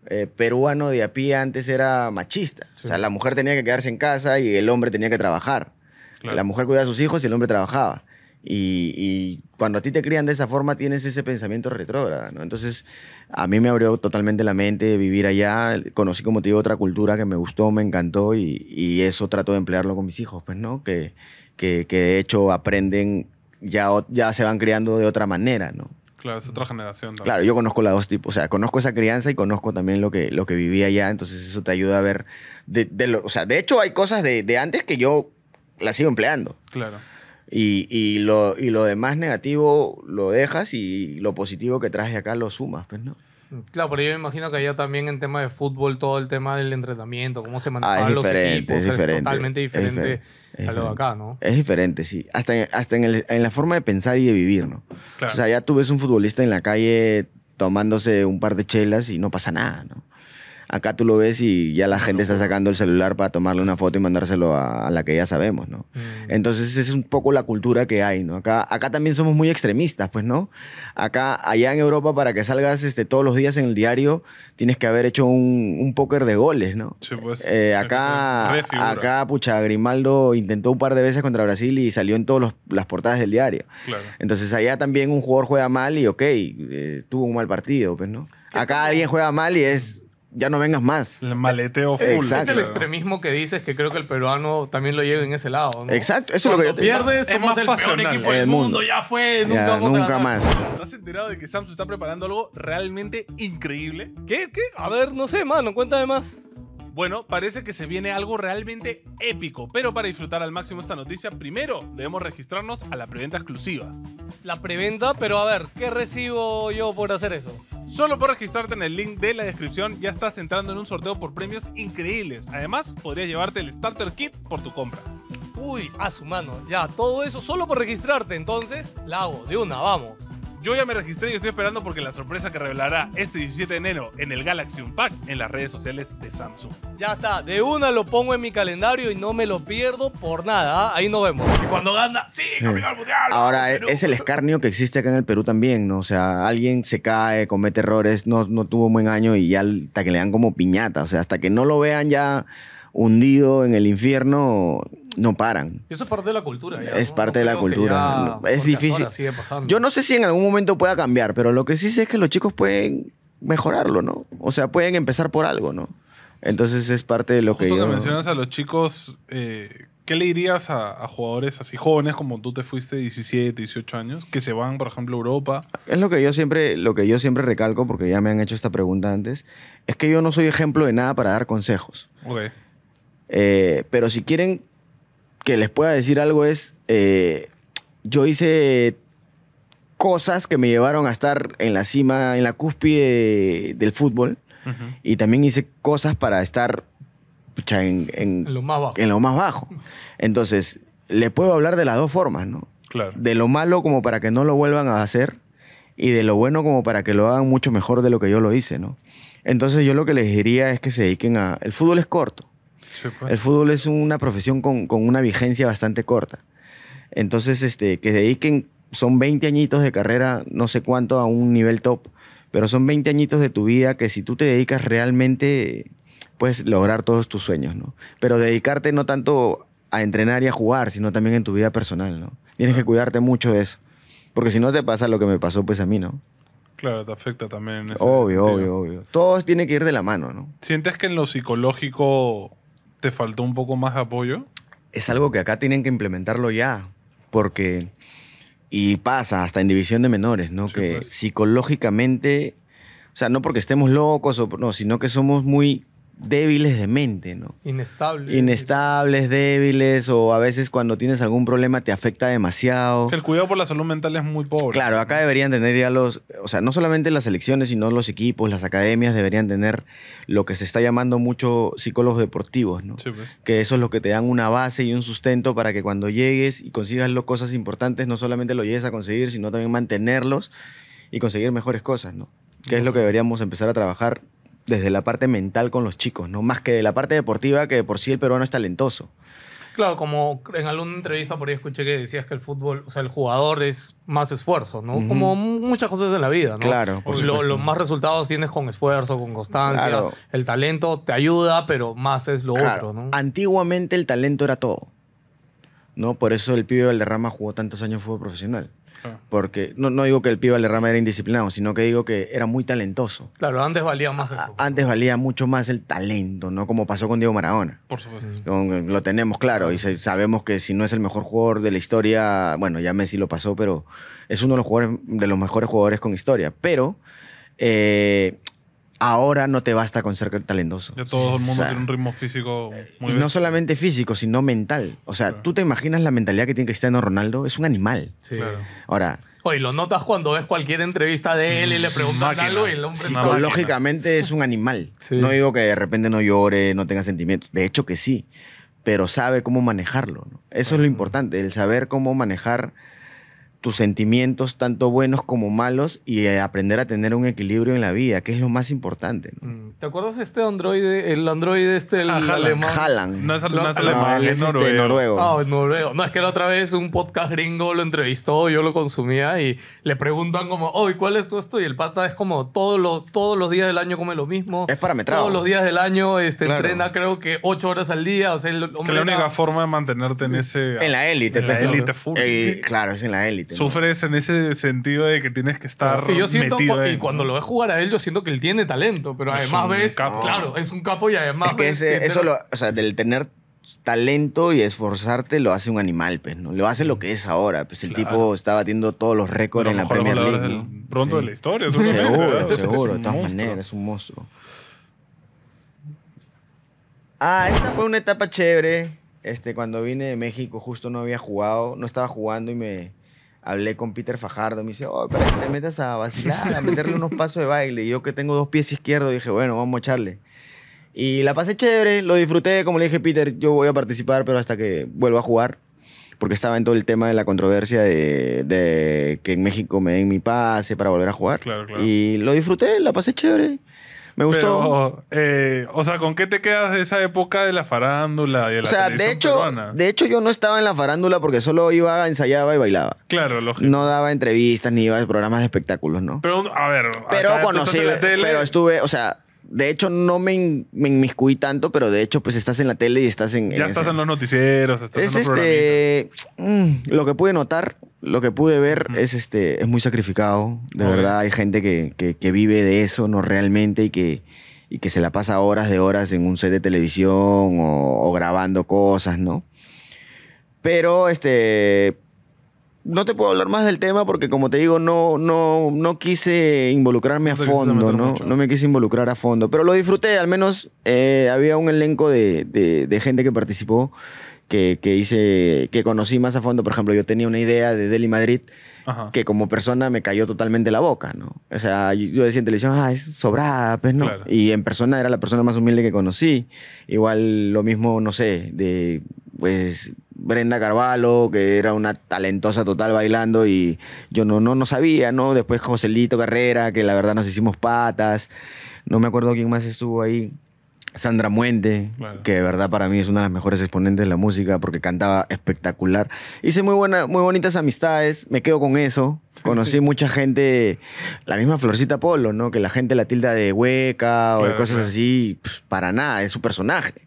eh, peruano de a pie antes era machista. O sea, la mujer tenía que quedarse en casa y el hombre tenía que trabajar. La mujer cuidaba a sus hijos y el hombre trabajaba. Y, cuando a ti te crían de esa forma, tienes ese pensamiento retrógrado, ¿no? Entonces, a mí me abrió totalmente la mente vivir allá. Conocí, como te digo, otra cultura que me gustó, me encantó y, eso trato de emplearlo con mis hijos, pues, ¿no? Que, que, de hecho aprenden, ya, ya se van criando de otra manera, ¿no? Claro, es otra generación. Claro, yo conozco las dos tipos, o sea, conozco esa crianza y conozco también lo que, lo que viví allá, entonces eso te ayuda a ver, de, o sea, de hecho hay cosas de, de antes que yo las sigo empleando. Claro. Y, y, lo, demás negativo lo dejas y lo positivo que traes de acá lo sumas, pues, ¿no? Mm, claro, pero yo me imagino que allá también en tema de fútbol, todo el tema del entrenamiento, cómo se manejan ah, los equipos, es, totalmente diferente, a lo de acá, ¿no? Es diferente, sí. Hasta, en, hasta en, en, la forma de pensar y de vivir, ¿no? O sea, ya tú ves un futbolista en la calle tomándose un par de chelas y no pasa nada, ¿no? Acá tú lo ves y ya la gente está sacando el celular para tomarle una foto y mandárselo a, la que ya sabemos, ¿no? Mm. Entonces es un poco la cultura que hay, ¿no? Acá, acá también somos muy extremistas, pues, ¿no? Acá, allá en Europa, para que salgas este, todos los días en el diario, tienes que haber hecho un, póker de goles, ¿no? Sí, pues, eh, acá, acá, pucha, Grimaldo intentó un par de veces contra Brasil y salió en todas las portadas del diario. Claro. Entonces allá también un jugador juega mal y, ok, eh, tuvo un mal partido, pues, ¿no? Acá alguien juega mal y es ya no vengas más. El maleteo full. Exacto. Es el extremismo que dices que creo que el peruano también lo lleva en ese lado. Exacto, eso es lo que yo te digo. somos el pasional. peor equipo del mundo. Ya fue, nunca, más ¿Te has enterado de que Samsung está preparando algo realmente increíble? ¿Qué? ¿Qué? A ver, no sé, mano, cuéntame más. Bueno, parece que se viene algo realmente épico, pero para disfrutar al máximo esta noticia, primero debemos registrarnos a la preventa exclusiva. La preventa, pero a ver, ¿qué recibo yo por hacer eso? Solo por registrarte en el link de la descripción ya estás entrando en un sorteo por premios increíbles. Además, podría llevarte el Starter Kit por tu compra. Uy, a su mano, ya, todo eso solo por registrarte, entonces la hago de una, vamos. Yo ya me registré y estoy esperando porque la sorpresa que revelará este 17 de enero en el Galaxy Unpack en las redes sociales de Samsung. Ya está, de una lo pongo en mi calendario y no me lo pierdo por nada. ¿ah? Ahí nos vemos. Y cuando gana, sí, campeón mundial. Ahora, es el escarnio que existe acá en el Perú también, ¿no? O sea, alguien se cae, comete errores, no, no tuvo un buen año y ya hasta que le dan como piñata. O sea, hasta que no lo vean ya hundido en el infierno, no paran. Eso es parte de la cultura. es parte de la cultura. es difícil. Yo no sé si en algún momento pueda cambiar, pero lo que sí sé es que los chicos pueden mejorarlo, ¿no? O sea, pueden empezar por algo, ¿no? Entonces es parte de lo que, mencionas a los chicos, eh, ¿qué le dirías a, jugadores así jóvenes como tú te fuiste 17, 18 años, que se van, por ejemplo, a Europa? Es lo que yo siempre, lo que yo siempre recalco, porque ya me han hecho esta pregunta antes, es que yo no soy ejemplo de nada para dar consejos. Okay. Eh, pero si quieren que les pueda decir algo es, eh, yo hice cosas que me llevaron a estar en la cima, en la cúspide del fútbol. Y también hice cosas para estar en, lo más bajo. Entonces, le puedo hablar de las dos formas, ¿no? De lo malo como para que no lo vuelvan a hacer y de lo bueno como para que lo hagan mucho mejor de lo que yo lo hice, ¿no? Entonces yo lo que les diría es que se dediquen a... El fútbol es corto. Pues. El fútbol es una profesión con, una vigencia bastante corta. Entonces, este, que dediquen, son 20 añitos de carrera, no sé cuánto, a un nivel top, pero son 20 añitos de tu vida que si tú te dedicas realmente, puedes lograr todos tus sueños, ¿no? Pero dedicarte no tanto a entrenar y a jugar, sino también en tu vida personal, ¿no? Tienes que cuidarte mucho de eso. Porque si no te pasa lo que me pasó, pues a mí, ¿no? Claro, te afecta también. obvio, obvio, obvio. Todo tiene que ir de la mano, ¿no? ¿Sientes que en lo psicológico te faltó un poco más de apoyo? Es algo que acá tienen que implementarlo ya, porque, y pasa hasta en división de menores, ¿no? que pues. psicológicamente, o sea, no porque estemos locos, o, no, sino que somos muy débiles de mente, ¿no? Inestables. Inestables, débiles, o a veces cuando tienes algún problema te afecta demasiado. El cuidado por la salud mental es muy pobre. Claro, acá deberían tener ya los, o sea, no solamente las selecciones, sino los equipos, las academias deberían tener lo que se está llamando mucho psicólogos deportivos, ¿no? Sí, pues. Que eso es lo que te dan una base y un sustento para que cuando llegues y consigas lo, cosas importantes, no solamente lo llegues a conseguir, sino también mantenerlos y conseguir mejores cosas, ¿no? Que es lo que deberíamos empezar a trabajar desde la parte mental con los chicos, ¿no? Más que de la parte deportiva, que de por sí el peruano es talentoso. Claro, como en alguna entrevista por ahí escuché que decías que el fútbol, o sea, el jugador es más esfuerzo, ¿no? Como muchas cosas en la vida, ¿no? Claro. los más resultados tienes con esfuerzo, con constancia. El talento te ayuda, pero más es lo otro, ¿no? Antiguamente el talento era todo. ¿No? Por eso el pibe Valderrama jugó tantos años fútbol profesional. Ah. Porque no, no digo que el pibe Valderrama era indisciplinado, sino que digo que era muy talentoso. Claro, antes valía más Antes valía mucho más el talento, ¿no? Como pasó con Diego Maradona. Por supuesto. Mm. Lo tenemos claro y sabemos que si no es el mejor jugador de la historia, bueno, ya Messi lo pasó, pero es uno de los, jugadores, de los mejores jugadores con historia. Pero eh, ahora no te basta con ser talentoso. todo el mundo tiene un ritmo físico eh, muy Y no solamente físico, sino mental. O sea, tú te imaginas la mentalidad que tiene Cristiano Ronaldo, es un animal. Sí. Ahora, Oye, lo notas cuando ves cualquier entrevista de él y le preguntan algo y el hombre... Psicológicamente es un animal. No digo que de repente no llore, no tenga sentimientos. De hecho que sí, pero sabe cómo manejarlo. Eso es lo importante, el saber cómo manejar tus sentimientos, tanto buenos como malos, y eh, aprender a tener un equilibrio en la vida, que es lo más importante. Mm, ¿Te acuerdas de este androide, el androide este, el ah, alemán? No es, alemán, es, este, noruego. Ah, es noruego. No, es que la otra vez un podcast gringo lo entrevistó, yo lo consumía, y le preguntan como, oh, ¿y cuál es todo esto? Y el pata es como, todos los, todos los días del año come lo mismo. Es parametrado. Todos los días del año este, entrena creo que ocho horas al día. O sea, que la única forma de mantenerte en ese... En la élite. En la pues, élite full. Eh, claro, es en la élite. Sufres en ese sentido de que tienes que estar. Y yo siento, metido y cuando lo ves jugar a él, yo siento que él tiene talento, pero además ves. Claro, es un capo y además. Es eso, o sea, del tener talento y esforzarte lo hace un animal, pues, ¿no? Lo hace lo que es ahora. Pues el tipo está batiendo todos los récords en la Premier League. Pronto de la historia, seguro. Seguro, seguro, de todas es un monstruo. Ah, esta fue una etapa chévere. Este, cuando vine de México, justo no había jugado, no estaba jugando y me, hablé con Peter Fajardo, me dice, oh, para te metas a vacilar, a meterle unos pasos de baile. Y yo que tengo dos pies izquierdos, dije, bueno, vamos a echarle. Y la pasé chévere, lo disfruté, como le dije, Peter, yo voy a participar, pero hasta que vuelva a jugar, porque estaba en todo el tema de la controversia de, que en México me den mi pase para volver a jugar. Y lo disfruté, la pasé chévere. Me gustó. Eh, o sea, ¿con qué te quedas de esa época de la farándula y de la o sea, de hecho, De hecho, yo no estaba en la farándula porque solo iba, ensayaba y bailaba. Claro, lógico. No daba entrevistas ni iba a programas de espectáculos, ¿no? Pero, a ver. Pero conocí, pero estuve, o sea, de hecho, no me, inmiscuí tanto, pero de hecho, pues estás en la tele y estás en. Ya estás en los noticieros, estás es en los este, mm, Lo que pude notar, lo que pude ver, es este. Es muy sacrificado. De verdad, hay gente que, vive de eso, no realmente, y que, y que se la pasa horas de horas en un set de televisión o grabando cosas, ¿no? Pero este no te puedo hablar más del tema porque, como te digo, no, no, no quise involucrarme a fondo, ¿no? No me quise involucrar a fondo. Pero lo disfruté, al menos eh, había un elenco de, gente que participó. Que, hice, que conocí más a fondo. Por ejemplo, yo tenía una idea de Delhi Madrid que como persona me cayó totalmente la boca, ¿no? O sea, yo decía en televisión, ah, es sobrada, pues no. Y en persona era la persona más humilde que conocí. Igual lo mismo, no sé, de pues Brenda Carvalho, que era una talentosa total bailando y yo no, no, no sabía, ¿no? Después Joselito Carrera, que la verdad nos hicimos patas. No me acuerdo quién más estuvo ahí. Sandra Muente, que de verdad para mí es una de las mejores exponentes de la música porque cantaba espectacular. Hice muy, buena, muy bonitas amistades, me quedo con eso. Conocí mucha gente, la misma Florcita Polo, ¿no? Que la gente la tilda de hueca o cosas así, pues, para nada, es su personaje.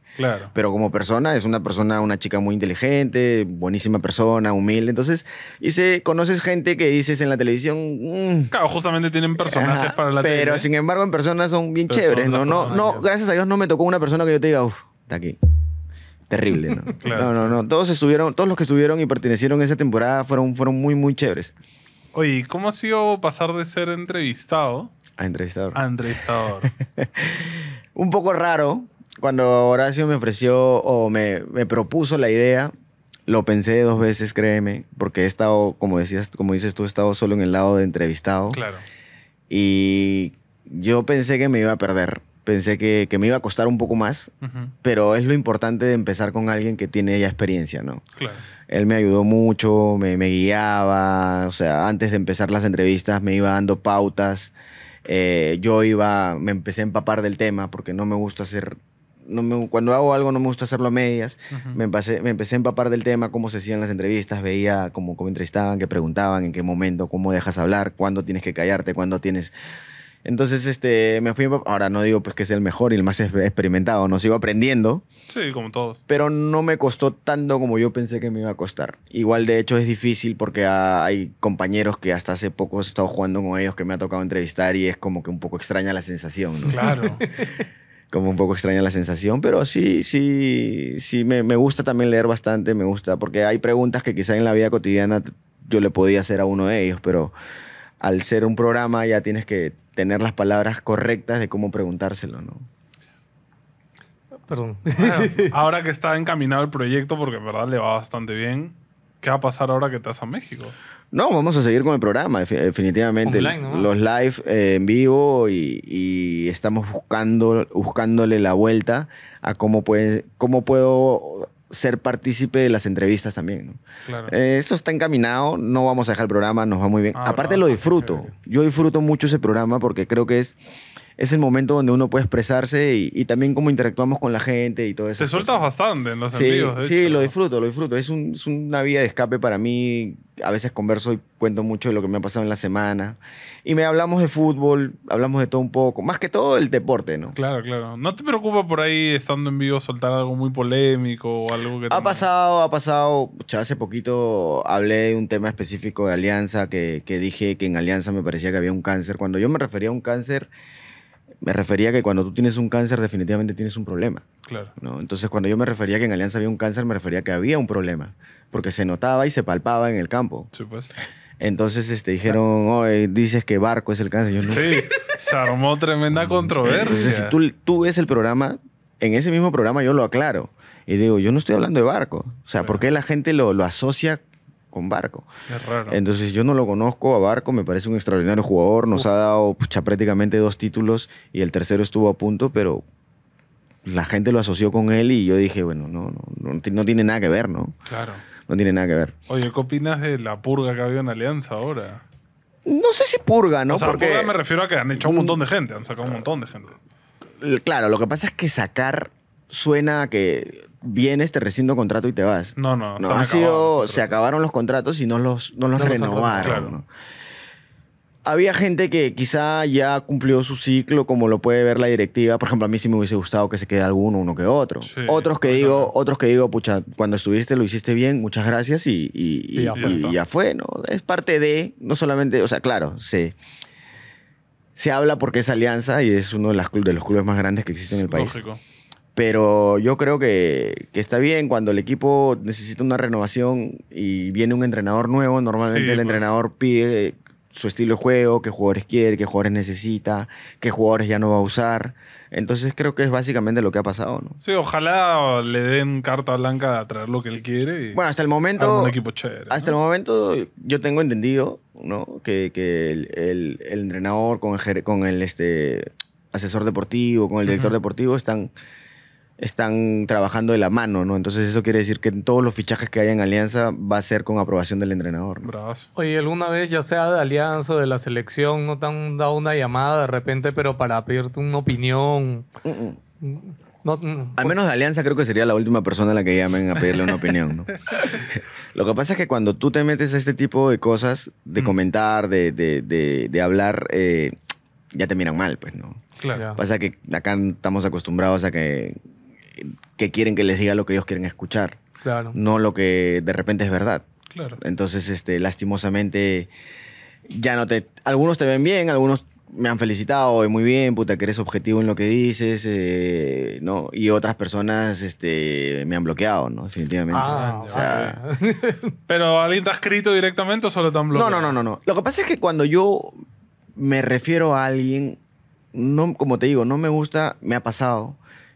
Pero como persona, es una persona, una chica muy inteligente, buenísima persona, humilde. Entonces, conoces gente que dices en la televisión. Mm". claro, justamente tienen personajes para la televisión. Pero sin embargo, en persona son bien chéveres, ¿no? No, no, gracias a Dios no me tocó una persona que yo te diga, uff, está aquí terrible, ¿no? No, no, Todos estuvieron, los que estuvieron y pertenecieron a esa temporada fueron, fueron muy, muy chéveres. Oye, cómo ha sido pasar de ser entrevistado? A entrevistador. A entrevistador. un poco raro, cuando Horacio me ofreció o me, propuso la idea, lo pensé dos veces, créeme, porque he estado, como decías, como dices tú, he estado solo en el lado de entrevistado. Claro. Y yo pensé que me iba a perder. Pensé que, me iba a costar un poco más, pero es lo importante de empezar con alguien que tiene ya experiencia, ¿no? Claro. Él me ayudó mucho, me, me guiaba, o sea, antes de empezar las entrevistas me iba dando pautas. Eh, yo iba, me empecé a empapar del tema porque no me gusta hacer cuando hago algo no me gusta hacerlo a medias. me, empecé, me empecé a empapar del tema, cómo se hacían las entrevistas, veía cómo, cómo entrevistaban, qué preguntaban, en qué momento, cómo dejas hablar, cuándo tienes que callarte, cuándo tienes... Entonces, este, me fui. Ahora no digo pues que es el mejor y el más experimentado, no sigo aprendiendo. Sí, como todos. Pero no me costó tanto como yo pensé que me iba a costar. Igual, de hecho, es difícil porque hay compañeros que hasta hace poco he estado jugando con ellos que me ha tocado entrevistar y es como que un poco extraña la sensación, ¿no? Claro. como un poco extraña la sensación, pero sí, sí, sí, me, gusta también leer bastante, me gusta, porque hay preguntas que quizá en la vida cotidiana yo le podía hacer a uno de ellos, pero al ser un programa ya tienes que tener las palabras correctas de cómo preguntárselo, ¿no? Perdón. ahora que está encaminado el proyecto, porque en verdad le va bastante bien, ¿qué va a pasar ahora que estás a México? No, vamos a seguir con el programa, definitivamente. Los live eh, en vivo y, estamos buscando, buscándole la vuelta a cómo, puede, cómo puedo ser partícipe de las entrevistas también. Claro. Eh, eso está encaminado, no vamos a dejar el programa, nos va muy bien. Ah, Aparte lo ah, disfruto, yo disfruto mucho ese programa porque creo que es es el momento donde uno puede expresarse y, también cómo interactuamos con la gente y todo eso. Te sueltas bastante en los sí, envíos, Sí, lo disfruto, lo disfruto. Es, una vía de escape para mí. A veces converso y cuento mucho de lo que me ha pasado en la semana. Y me hablamos de fútbol, hablamos de todo un poco. Más que todo el deporte, ¿no? Claro, claro. ¿No te preocupa por ahí, estando en vivo, soltar algo muy polémico o algo que... Ha pasado, ha pasado. hace poquito hablé de un tema específico de Alianza, que, que dije que en Alianza me parecía que había un cáncer. Cuando yo me refería a un cáncer me refería que cuando tú tienes un cáncer, definitivamente tienes un problema. Claro. ¿no? Entonces, cuando yo me refería que en Alianza había un cáncer, me refería que había un problema, porque se notaba y se palpaba en el campo. Entonces este, dijeron, oye, dices que Barco es el cáncer. Sí, se armó tremenda controversia. si tú, tú ves el programa, en ese mismo programa yo lo aclaro. Y digo, yo no estoy hablando de Barco. O sea, ¿por qué la gente lo, lo asocia con Barco. Es raro. Entonces yo no lo conozco a Barco, me parece un extraordinario jugador, nos ha dado prácticamente dos títulos y el tercero estuvo a punto, pero la gente lo asoció con él y yo dije, bueno, no, no, no, tiene nada que ver, ¿no? Claro. No tiene nada que ver. Oye, ¿qué opinas de la purga que había en Alianza ahora? No sé si purga, ¿no? O sea, purga me refiero a que han echado un montón de mm. gente, han sacado un montón de gente. Claro, lo que pasa es que sacar suena a que vienes, te rescindo contrato y te vas. No, no. No, ha sido, se acabaron los contratos y no los, no los renovaron. Había gente que quizá ya cumplió su ciclo, como lo puede ver la directiva. Por ejemplo, a mí sí me hubiese gustado que se quede alguno, uno que otro. otros que digo, otros que digo, pucha, cuando estuviste lo hiciste bien, muchas gracias y, ya, fue, ¿no? Es parte de, no solamente, o sea, claro, se, se habla porque es alianza y es uno de, los clubes más grandes que existe en el país. Lógico. Pero yo creo que, está bien cuando el equipo necesita una renovación y viene un entrenador nuevo. Normalmente el pues. entrenador pide su estilo de juego, qué jugadores quiere, qué jugadores necesita, qué jugadores ya no va a usar. Entonces creo que es básicamente lo que ha pasado, ¿no? Sí, ojalá le den carta blanca a traer lo que él quiere. bueno, hasta el momento. hasta el momento yo tengo entendido, ¿no? Que, el, entrenador con el, este, asesor deportivo, con el director deportivo están están trabajando de la mano, ¿no? Entonces eso quiere decir que todos los fichajes que hay en Alianza va a ser con aprobación del entrenador. ¿no? Oye, alguna vez ya sea de Alianza o de la selección, ¿no te han dado una llamada de repente, pero para pedirte una opinión? Mm, Al menos de pues. Alianza creo que sería la última persona a la que llamen a pedirle una opinión, ¿no? Lo que pasa es que cuando tú te metes a este tipo de cosas, de mm. comentar, de, de, de, hablar, eh, ya te miran mal, pues, ¿no? Claro. Pasa que acá estamos acostumbrados a que que quieren que les diga lo que ellos quieren escuchar, claro. no lo que de repente es verdad. Claro. Entonces, este, lastimosamente, ya no te... Algunos te ven bien, algunos me han felicitado, muy bien, puta, que eres objetivo en lo que dices, eh, ¿no? Y otras personas este, me han bloqueado, ¿no? Definitivamente. Ah, o Pero alguien te ha escrito directamente o solo te han bloqueado? No, no, no, no, Lo que pasa es que cuando yo me refiero a alguien, no, como te digo, no me gusta, me ha pasado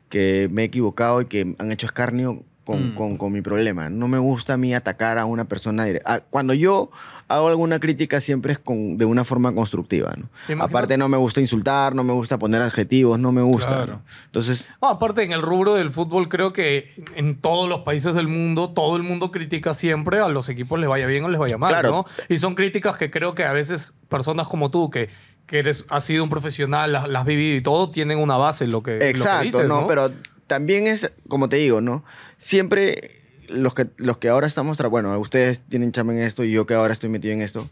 que me he equivocado y que han hecho escarnio mm. con, mi problema. No me gusta a mí atacar a una persona Cuando yo hago alguna crítica siempre es de una forma constructiva. Aparte no me gusta insultar, no me gusta poner adjetivos, no me gusta. Entonces, aparte en el rubro del fútbol creo que en todos los países del mundo todo el mundo critica siempre a los equipos les vaya bien o les vaya mal, Y son críticas que creo que a veces personas como tú que que eres, has sido un profesional, las, has vivido y todo, tienen una base en lo que, Exacto, lo que dices, ¿no? Pero también es, como te digo, ¿no? Siempre los que, los que ahora estamos, bueno, ustedes tienen chamba en esto y yo que ahora estoy metido en esto,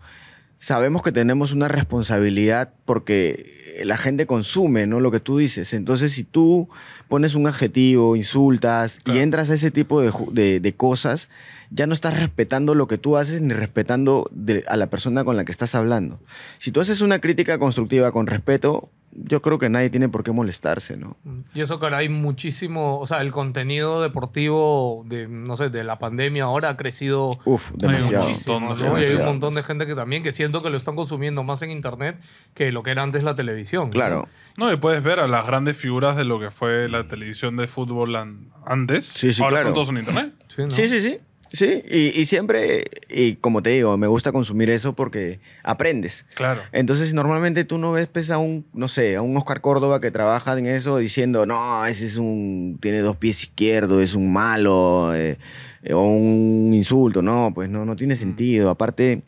sabemos que tenemos una responsabilidad porque la gente consume, ¿no? Lo que tú dices. Entonces, si tú pones un adjetivo, insultas y entras a ese tipo de, cosas, ya no estás respetando lo que tú haces ni respetando a la persona con la que estás hablando. Si tú haces una crítica constructiva con respeto, yo creo que nadie tiene por qué molestarse, ¿no? Mm. Y eso que ahora hay muchísimo, o sea, el contenido deportivo de, no sé, de la pandemia ahora ha crecido demasiado, muchísimo, ¿no? hay un montón de gente que también, que siento que lo están consumiendo más en internet que lo que era antes la televisión. Claro. No, y puedes ver a las grandes figuras de lo que fue la televisión de fútbol antes. Sí, sí, ahora son todos en internet. sí, sí, sí. Sí, y, siempre, y como te digo, me gusta consumir eso porque aprendes. Claro. Entonces, normalmente tú no ves pues, a un, no sé, a un Oscar Córdoba que trabaja en eso diciendo, no, ese es un, tiene dos pies izquierdos, es un malo, eh, eh, o un insulto. No, pues no, no tiene mm. sentido. Aparte,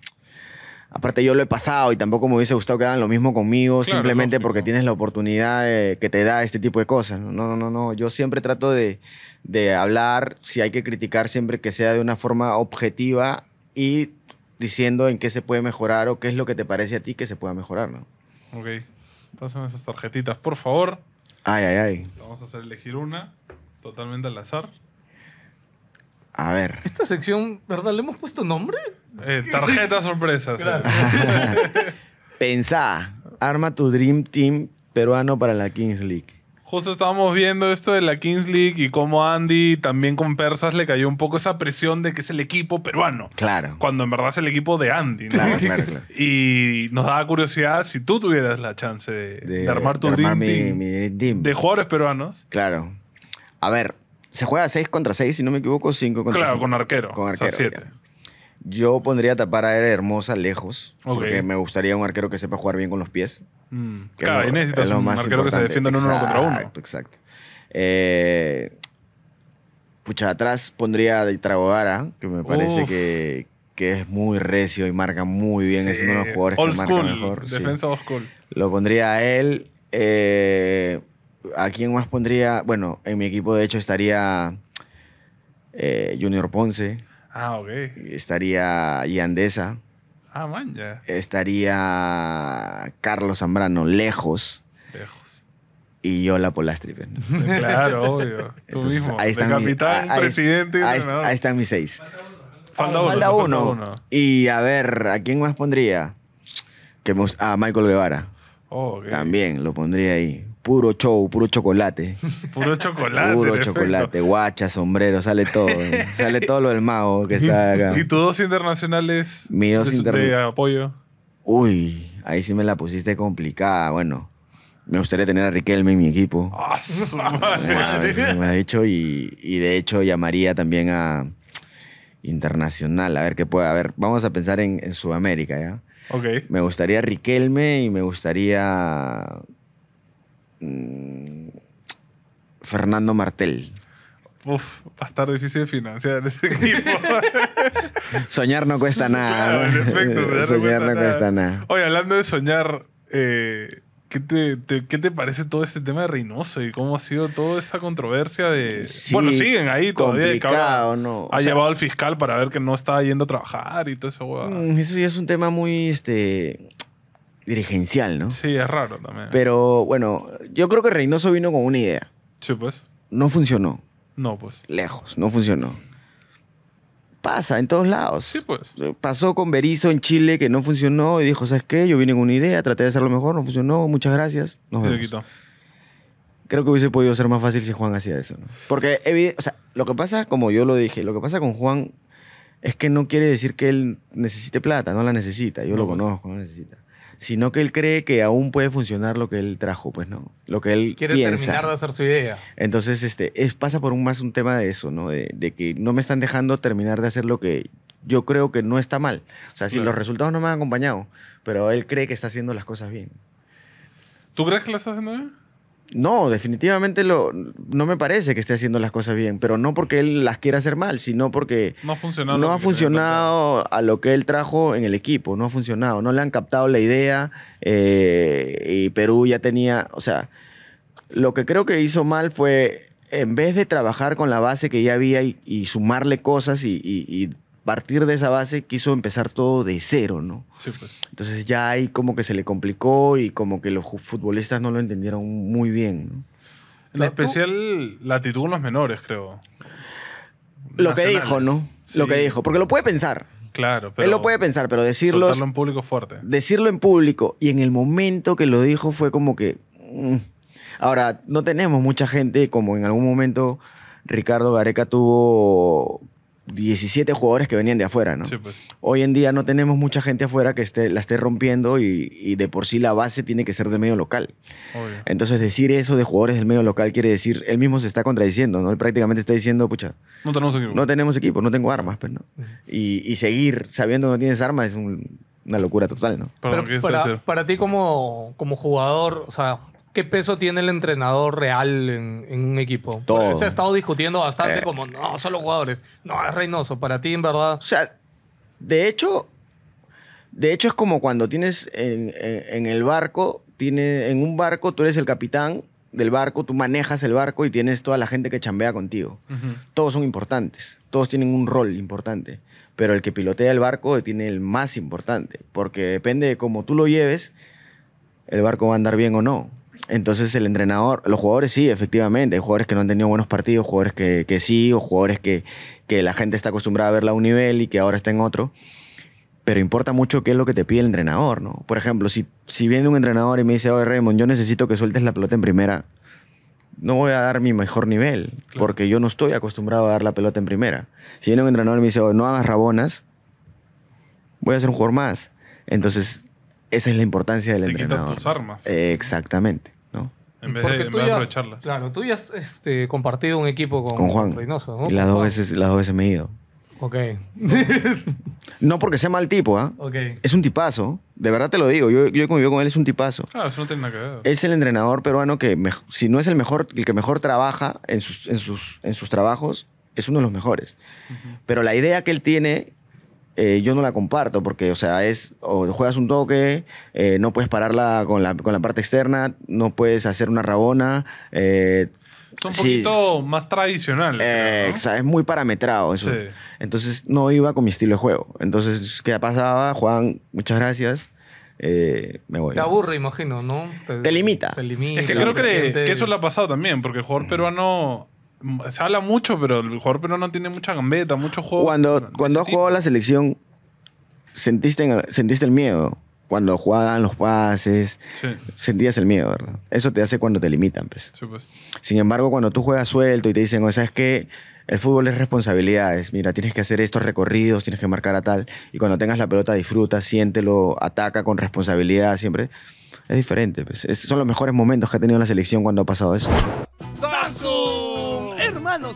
aparte yo lo he pasado y tampoco me hubiese gustado que hagan lo mismo conmigo simplemente porque tienes la oportunidad eh, que te da este tipo de cosas. No, no, no, no. Yo siempre trato de de hablar, si hay que criticar siempre que sea de una forma objetiva y diciendo en qué se puede mejorar o qué es lo que te parece a ti que se pueda mejorar, ¿no? Ok. Pásame esas tarjetitas, por favor. Ay, ay, ay. Vamos a hacer elegir una totalmente al azar. A ver. Esta sección, ¿verdad? ¿Le hemos puesto nombre? Eh, tarjeta sorpresa. sorpresas. Gracias. Pensá, arma tu Dream Team peruano para la Kings League. Justo estábamos viendo esto de la Kings League y cómo Andy también con Persas le cayó un poco esa presión de que es el equipo peruano. Claro. Cuando en verdad es el equipo de Andy. Claro, Y nos daba curiosidad si tú tuvieras la chance de, armar tu de team, de jugadores peruanos. Claro. A ver, se juega 6 contra 6, si no me equivoco, 5 contra Claro, con arquero. Con arquero. Yo pondría a tapar a Hermosa lejos. Porque me gustaría un arquero que sepa jugar bien con los pies. Mm. Claro, y necesitas un más que se defienda en uno contra uno. Exacto, exacto. Eh, pucha, atrás pondría a Dara que me parece que, que es muy recio y marca muy bien. Es uno de los jugadores que marca mejor. Defensa sí. school. Lo pondría a él. Eh, ¿A quién más pondría? Bueno, en mi equipo de hecho estaría eh, Junior Ponce. Ah, ok. Estaría Yandesa. Ah, man, ya. Estaría Carlos Zambrano lejos. Lejos. Y yo la polástripen. Claro, obvio. Tú mismo. Ahí están capitán, presidente. Ahí, ahí, ahí, están mis seis. Falta uno. Falta uno. Y a ver, ¿a quién más pondría? Que a Michael Guevara. Oh, También lo pondría ahí puro show, puro chocolate. puro chocolate. Puro chocolate, guacha, sombrero, sale todo. sale todo lo del mago que está acá. ¿Y tus dos internacionales Mi de, apoyo? Uy, ahí sí me la pusiste complicada. Bueno, me gustaría tener a Riquelme en mi equipo. Ah, me, ha, dicho y, de hecho llamaría también a internacional, a ver qué puede ver Vamos a pensar en, en Sudamérica, ¿ya? Okay. Me gustaría Riquelme y me gustaría Mm, Fernando Martel. Uf, va a estar difícil financiar ese equipo. soñar no cuesta nada. en efecto, soñar, no, cuesta, nada. Oye, hablando de soñar, eh, ¿qué, te, parece todo este tema de Reynoso y cómo ha sido toda esa controversia de... bueno, siguen ahí todavía. ¿no? ha llevado al fiscal para ver que no estaba yendo a trabajar y todo eso. Mm, eso sí, es un tema muy... este dirigencial, ¿no? Sí, es raro también. Pero bueno, yo creo que Reynoso vino con una idea. Sí, pues. No funcionó. No, pues. Lejos, no funcionó. Pasa en todos lados. Sí, pues. Pasó con Berizo en Chile que no funcionó y dijo, ¿sabes qué? Yo vine con una idea, traté de hacerlo mejor, no funcionó, muchas gracias. Nos vemos. Quitó. Creo que hubiese podido ser más fácil si Juan hacía eso. ¿no? Porque, o sea, lo que pasa, como yo lo dije, lo que pasa con Juan es que no quiere decir que él necesite plata, no la necesita, yo lo pues. conozco, no necesita sino que él cree que aún puede funcionar lo que él trajo, pues, ¿no? Lo que él Quiere terminar de hacer su idea. Entonces, este, pasa por un, más un tema de eso, ¿no? De, que no me están dejando terminar de hacer lo que yo creo que no está mal. O sea, si los resultados no me han acompañado, pero él cree que está haciendo las cosas bien. ¿Tú crees que lo está haciendo bien? No, definitivamente lo, no me parece que esté haciendo las cosas bien, pero no porque él las quiera hacer mal, sino porque no ha funcionado, no ha funcionado a lo que él trajo en el equipo, no ha funcionado, no le han captado la idea eh, y Perú ya tenía, o sea, lo que creo que hizo mal fue, en vez de trabajar con la base que ya había y, sumarle cosas y partir de esa base quiso empezar todo de cero, ¿no? Sí, pues. Entonces ya ahí como que se le complicó y como que los futbolistas no lo entendieron muy bien. ¿no? En especial la actitud de los menores, creo. Lo que dijo, ¿no? Lo que dijo. Porque lo puede pensar. Claro, pero Él lo puede pensar, pero decirlo. Decirlo en público fuerte. Decirlo en público. Y en el momento que lo dijo fue como que. Mm. Ahora, no tenemos mucha gente como en algún momento Ricardo Gareca tuvo 17 jugadores que venían de afuera, ¿no? Sí, pues. Hoy en día no tenemos mucha gente afuera que esté, la esté rompiendo y, de por sí la base tiene que ser del medio local. Entonces decir eso de jugadores del medio local quiere decir, él mismo se está contradiciendo, ¿no? Él prácticamente está diciendo, pucha, no tenemos equipo, no, tengo armas, pues, y, seguir sabiendo que no tienes armas es una locura total, ¿no? para, ti como, como jugador, o sea, ¿Qué peso tiene el entrenador real en, un equipo? Todo. Se ha estado discutiendo bastante eh. como, no, solo jugadores. No, es Reynoso. Para ti, en verdad. O sea, de hecho, de hecho es como cuando tienes en, el barco, tiene, en un barco tú eres el capitán del barco, tú manejas el barco y tienes toda la gente que chambea contigo. Todos son importantes, todos tienen un rol importante, pero el que pilotea el barco tiene el más importante, porque depende de cómo tú lo lleves, el barco va a andar bien o no. Entonces el entrenador, los jugadores sí, efectivamente, hay jugadores que no han tenido buenos partidos, jugadores que, sí, o jugadores que, la gente está acostumbrada a verla a un nivel y que ahora está en otro, pero importa mucho qué es lo que te pide el entrenador, ¿no? Por ejemplo, si, viene un entrenador y me dice, oye Raymond, yo necesito que sueltes la pelota en primera, no voy a dar mi mejor nivel, porque yo no estoy acostumbrado a dar la pelota en primera. Si viene un entrenador y me dice, oye, no hagas rabonas, voy a ser un jugador más. Entonces, esa es la importancia del Te entrenador. Tus armas. exactamente. En vez de, aprovecharlas. Claro, tú ya has este, compartido un equipo con, Juan. Reynoso, ¿no? Y las dos veces, las dos veces me he ido. Ok. No porque sea mal tipo, ¿ah? ok. Es un tipazo. De verdad te lo digo. Yo, yo he convivido con él, es un tipazo. Claro, eso no tiene nada que ver. Es el entrenador peruano que, si no es el mejor, el que mejor trabaja en sus, sus, en sus trabajos, es uno de los mejores. Pero la idea que él tiene eh, yo no la comparto porque, o sea, es juegas un toque, eh, no puedes pararla con la, parte externa, no puedes hacer una rabona. Es eh, un poquito más tradicional. Es muy parametrado eso. Entonces no iba con mi estilo de juego. Entonces, ¿qué pasaba? Juan, muchas gracias. me voy. Te aburre, imagino, ¿no? Te, limita. Es que creo que, que, eso le ha pasado también, porque el jugador peruano se habla mucho, pero el jugador no tiene mucha gambeta, mucho juego. Cuando, cuando has jugado la selección, sentiste, sentiste el miedo. Cuando jugaban los pases, sentías el miedo, ¿verdad? Eso te hace cuando te limitan, pues. pues. Sin embargo, cuando tú juegas suelto y te dicen, o oh, sea, es que el fútbol es responsabilidades. Mira, tienes que hacer estos recorridos, tienes que marcar a tal. Y cuando tengas la pelota, disfruta, siéntelo, ataca con responsabilidad siempre. Es diferente. Pues. son los mejores momentos que ha tenido la selección cuando ha pasado eso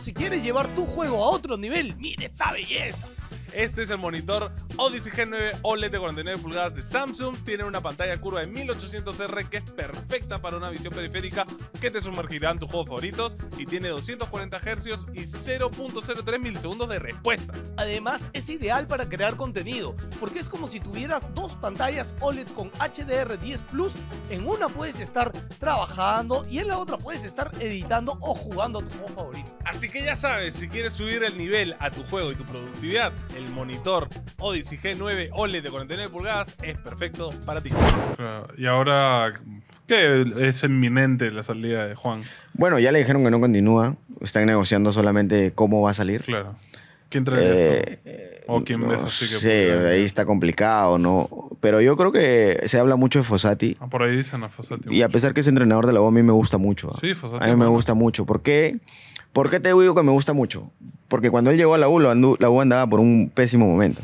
si quieres llevar tu juego a otro nivel, mire esta belleza. Este es el monitor Odyssey G9 OLED de 49 pulgadas de Samsung. Tiene una pantalla curva de 1800R que es perfecta para una visión periférica que te sumergirá en tus juegos favoritos y tiene 240 Hz y 0.03 milisegundos de respuesta. Además, es ideal para crear contenido, porque es como si tuvieras dos pantallas OLED con HDR10 Plus. En una puedes estar trabajando y en la otra puedes estar editando o jugando a tu juego favorito. Así que ya sabes, si quieres subir el nivel a tu juego y tu productividad, el monitor Odyssey G9 OLED de 49 pulgadas es perfecto para ti. Y ahora, ¿qué es inminente la salida de Juan? Bueno, ya le dijeron que no continúa. Están negociando solamente cómo va a salir. Claro. ¿Quién trae esto? ¿O quién no sí ahí está complicado, ¿no? Pero yo creo que se habla mucho de Fosati. Ah, por ahí dicen a Fosati. Y a pesar que es entrenador de la U, a mí me gusta mucho. Sí, Fossati. A mí me gusta mucho. ¿Por qué? ¿Por qué te digo que me gusta mucho? Porque cuando él llegó a la U, la U andaba por un pésimo momento.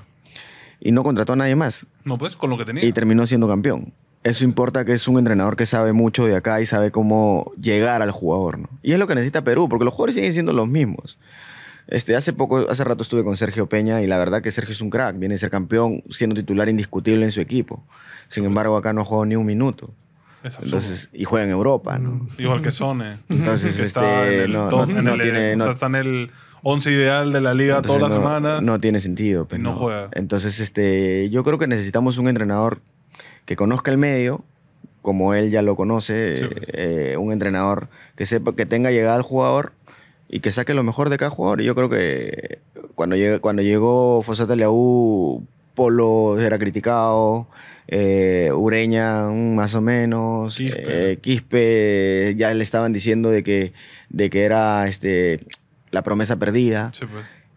Y no contrató a nadie más. No, pues, con lo que tenía. Y terminó siendo campeón. Eso importa que es un entrenador que sabe mucho de acá y sabe cómo llegar al jugador, ¿no? Y es lo que necesita Perú, porque los jugadores siguen siendo los mismos. Este, hace poco, hace rato estuve con Sergio Peña y la verdad que Sergio es un crack, viene a ser campeón siendo titular indiscutible en su equipo. Sin embargo, acá no jugado ni un minuto. Entonces, y juega en Europa, ¿no? Igual que Sone. Entonces, este, no, tiene, o sea, está en el once ideal de la liga todas las semanas. No tiene sentido. Pues, no, juega. Entonces, este, yo creo que necesitamos un entrenador que conozca el medio, como él ya lo conoce, pues. eh, un entrenador que sepa que tenga llegada al jugador y que saque lo mejor de cada jugador. yo creo que cuando, cuando llegó Fosata Leaú, Polo era criticado, eh, Ureña mm, más o menos, Quispe. Eh, Quispe. ya le estaban diciendo de que, de que era este la promesa perdida. Pues.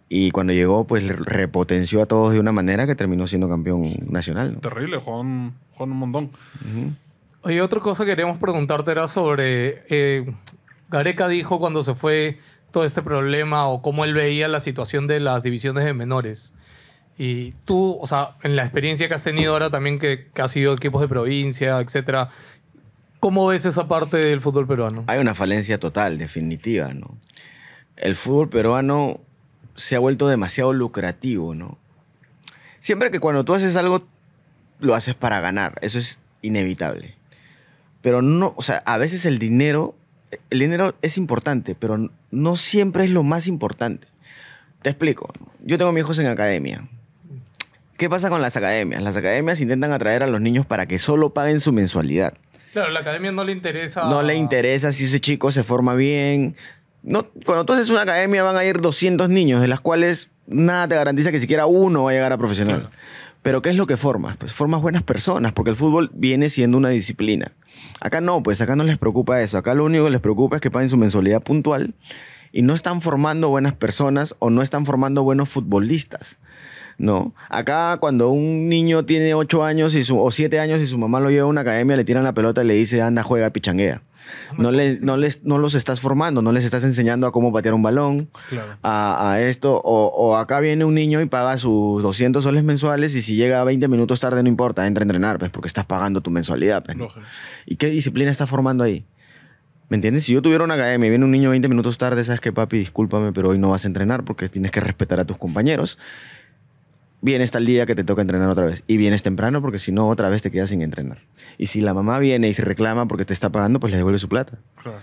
Y cuando llegó, pues repotenció a todos de una manera que terminó siendo campeón nacional. Terrible, Juan, Juan un montón. otra cosa que queríamos preguntarte era sobre. Eh, Gareca dijo cuando se fue todo este problema o cómo él veía la situación de las divisiones de menores. Y tú, o sea, en la experiencia que has tenido ahora también, que, que has sido equipos de provincia, etcétera, ¿cómo ves esa parte del fútbol peruano? Hay una falencia total, definitiva, ¿no? el fútbol peruano se ha vuelto demasiado lucrativo, ¿no? Siempre que cuando tú haces algo, lo haces para ganar, eso es inevitable. Pero no, o sea, a veces el dinero, el dinero es importante, pero no siempre es lo más importante. Te explico, yo tengo a mis hijos en academia. ¿Qué pasa con las academias? Las academias intentan atraer a los niños para que solo paguen su mensualidad. Claro, la academia no le interesa. No le interesa si ese chico se forma bien, no, cuando tú haces una academia van a ir 200 niños, de los cuales nada te garantiza que siquiera uno va a llegar a profesional. Pero ¿qué es lo que formas? Pues formas buenas personas, porque el fútbol viene siendo una disciplina. Acá no, pues acá no les preocupa eso. Acá lo único que les preocupa es que paguen su mensualidad puntual y no están formando buenas personas o no están formando buenos futbolistas. ¿no? Acá cuando un niño tiene 8 años y su, o 7 años y su mamá lo lleva a una academia, le tiran la pelota y le dice, anda, juega, pichanguea. No, les, pues, no, les, no los estás formando, no les estás enseñando a cómo patear un balón, a, esto. O, acá viene un niño y paga sus 200 soles mensuales y si llega 20 minutos tarde no importa, entra a entrenar, pues, porque estás pagando tu mensualidad. Pues, y qué disciplina estás formando ahí? ¿Me entiendes? Si yo tuviera una academia y viene un niño 20 minutos tarde, sabes que papi, discúlpame, pero hoy no vas a entrenar porque tienes que respetar a tus compañeros vienes el día que te toca entrenar otra vez. Y vienes temprano porque si no, otra vez te quedas sin entrenar. Y si la mamá viene y se reclama porque te está pagando, pues le devuelve su plata. Claro.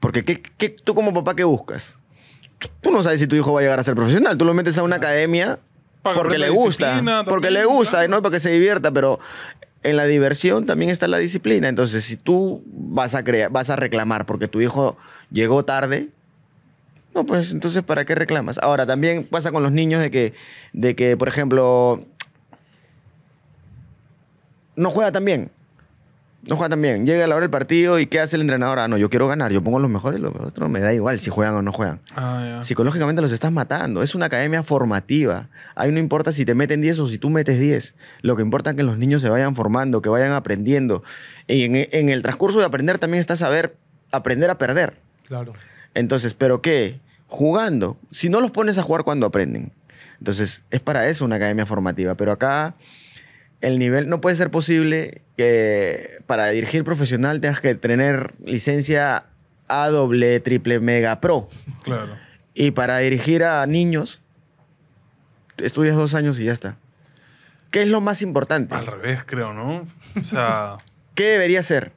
Porque ¿qué, qué, tú como papá, ¿qué buscas? Tú no sabes si tu hijo va a llegar a ser profesional. Tú lo metes a una academia porque, le gusta. Porque le gusta, no para que se divierta, pero en la diversión también está la disciplina. Entonces, si tú vas a, crear, vas a reclamar porque tu hijo llegó tarde, no, pues entonces, ¿para qué reclamas? Ahora, también pasa con los niños de que, de que por ejemplo, no juega tan bien. No juega tan bien. Llega la hora del partido y ¿qué hace el entrenador? Ah, no, yo quiero ganar, yo pongo los mejores, los otros me da igual si juegan o no juegan. Ah, Psicológicamente los estás matando. Es una academia formativa. Ahí no importa si te meten 10 o si tú metes 10. Lo que importa es que los niños se vayan formando, que vayan aprendiendo. Y en, en el transcurso de aprender también está saber aprender a perder. Claro. Entonces, ¿pero qué? jugando. Si no los pones a jugar cuando aprenden. Entonces, es para eso una academia formativa. Pero acá el nivel no puede ser posible que para dirigir profesional tengas que tener licencia A doble, triple, mega pro. Claro. Y para dirigir a niños, estudias dos años y ya está. ¿Qué es lo más importante? Al revés, creo, ¿no? O sea. ¿Qué debería ser?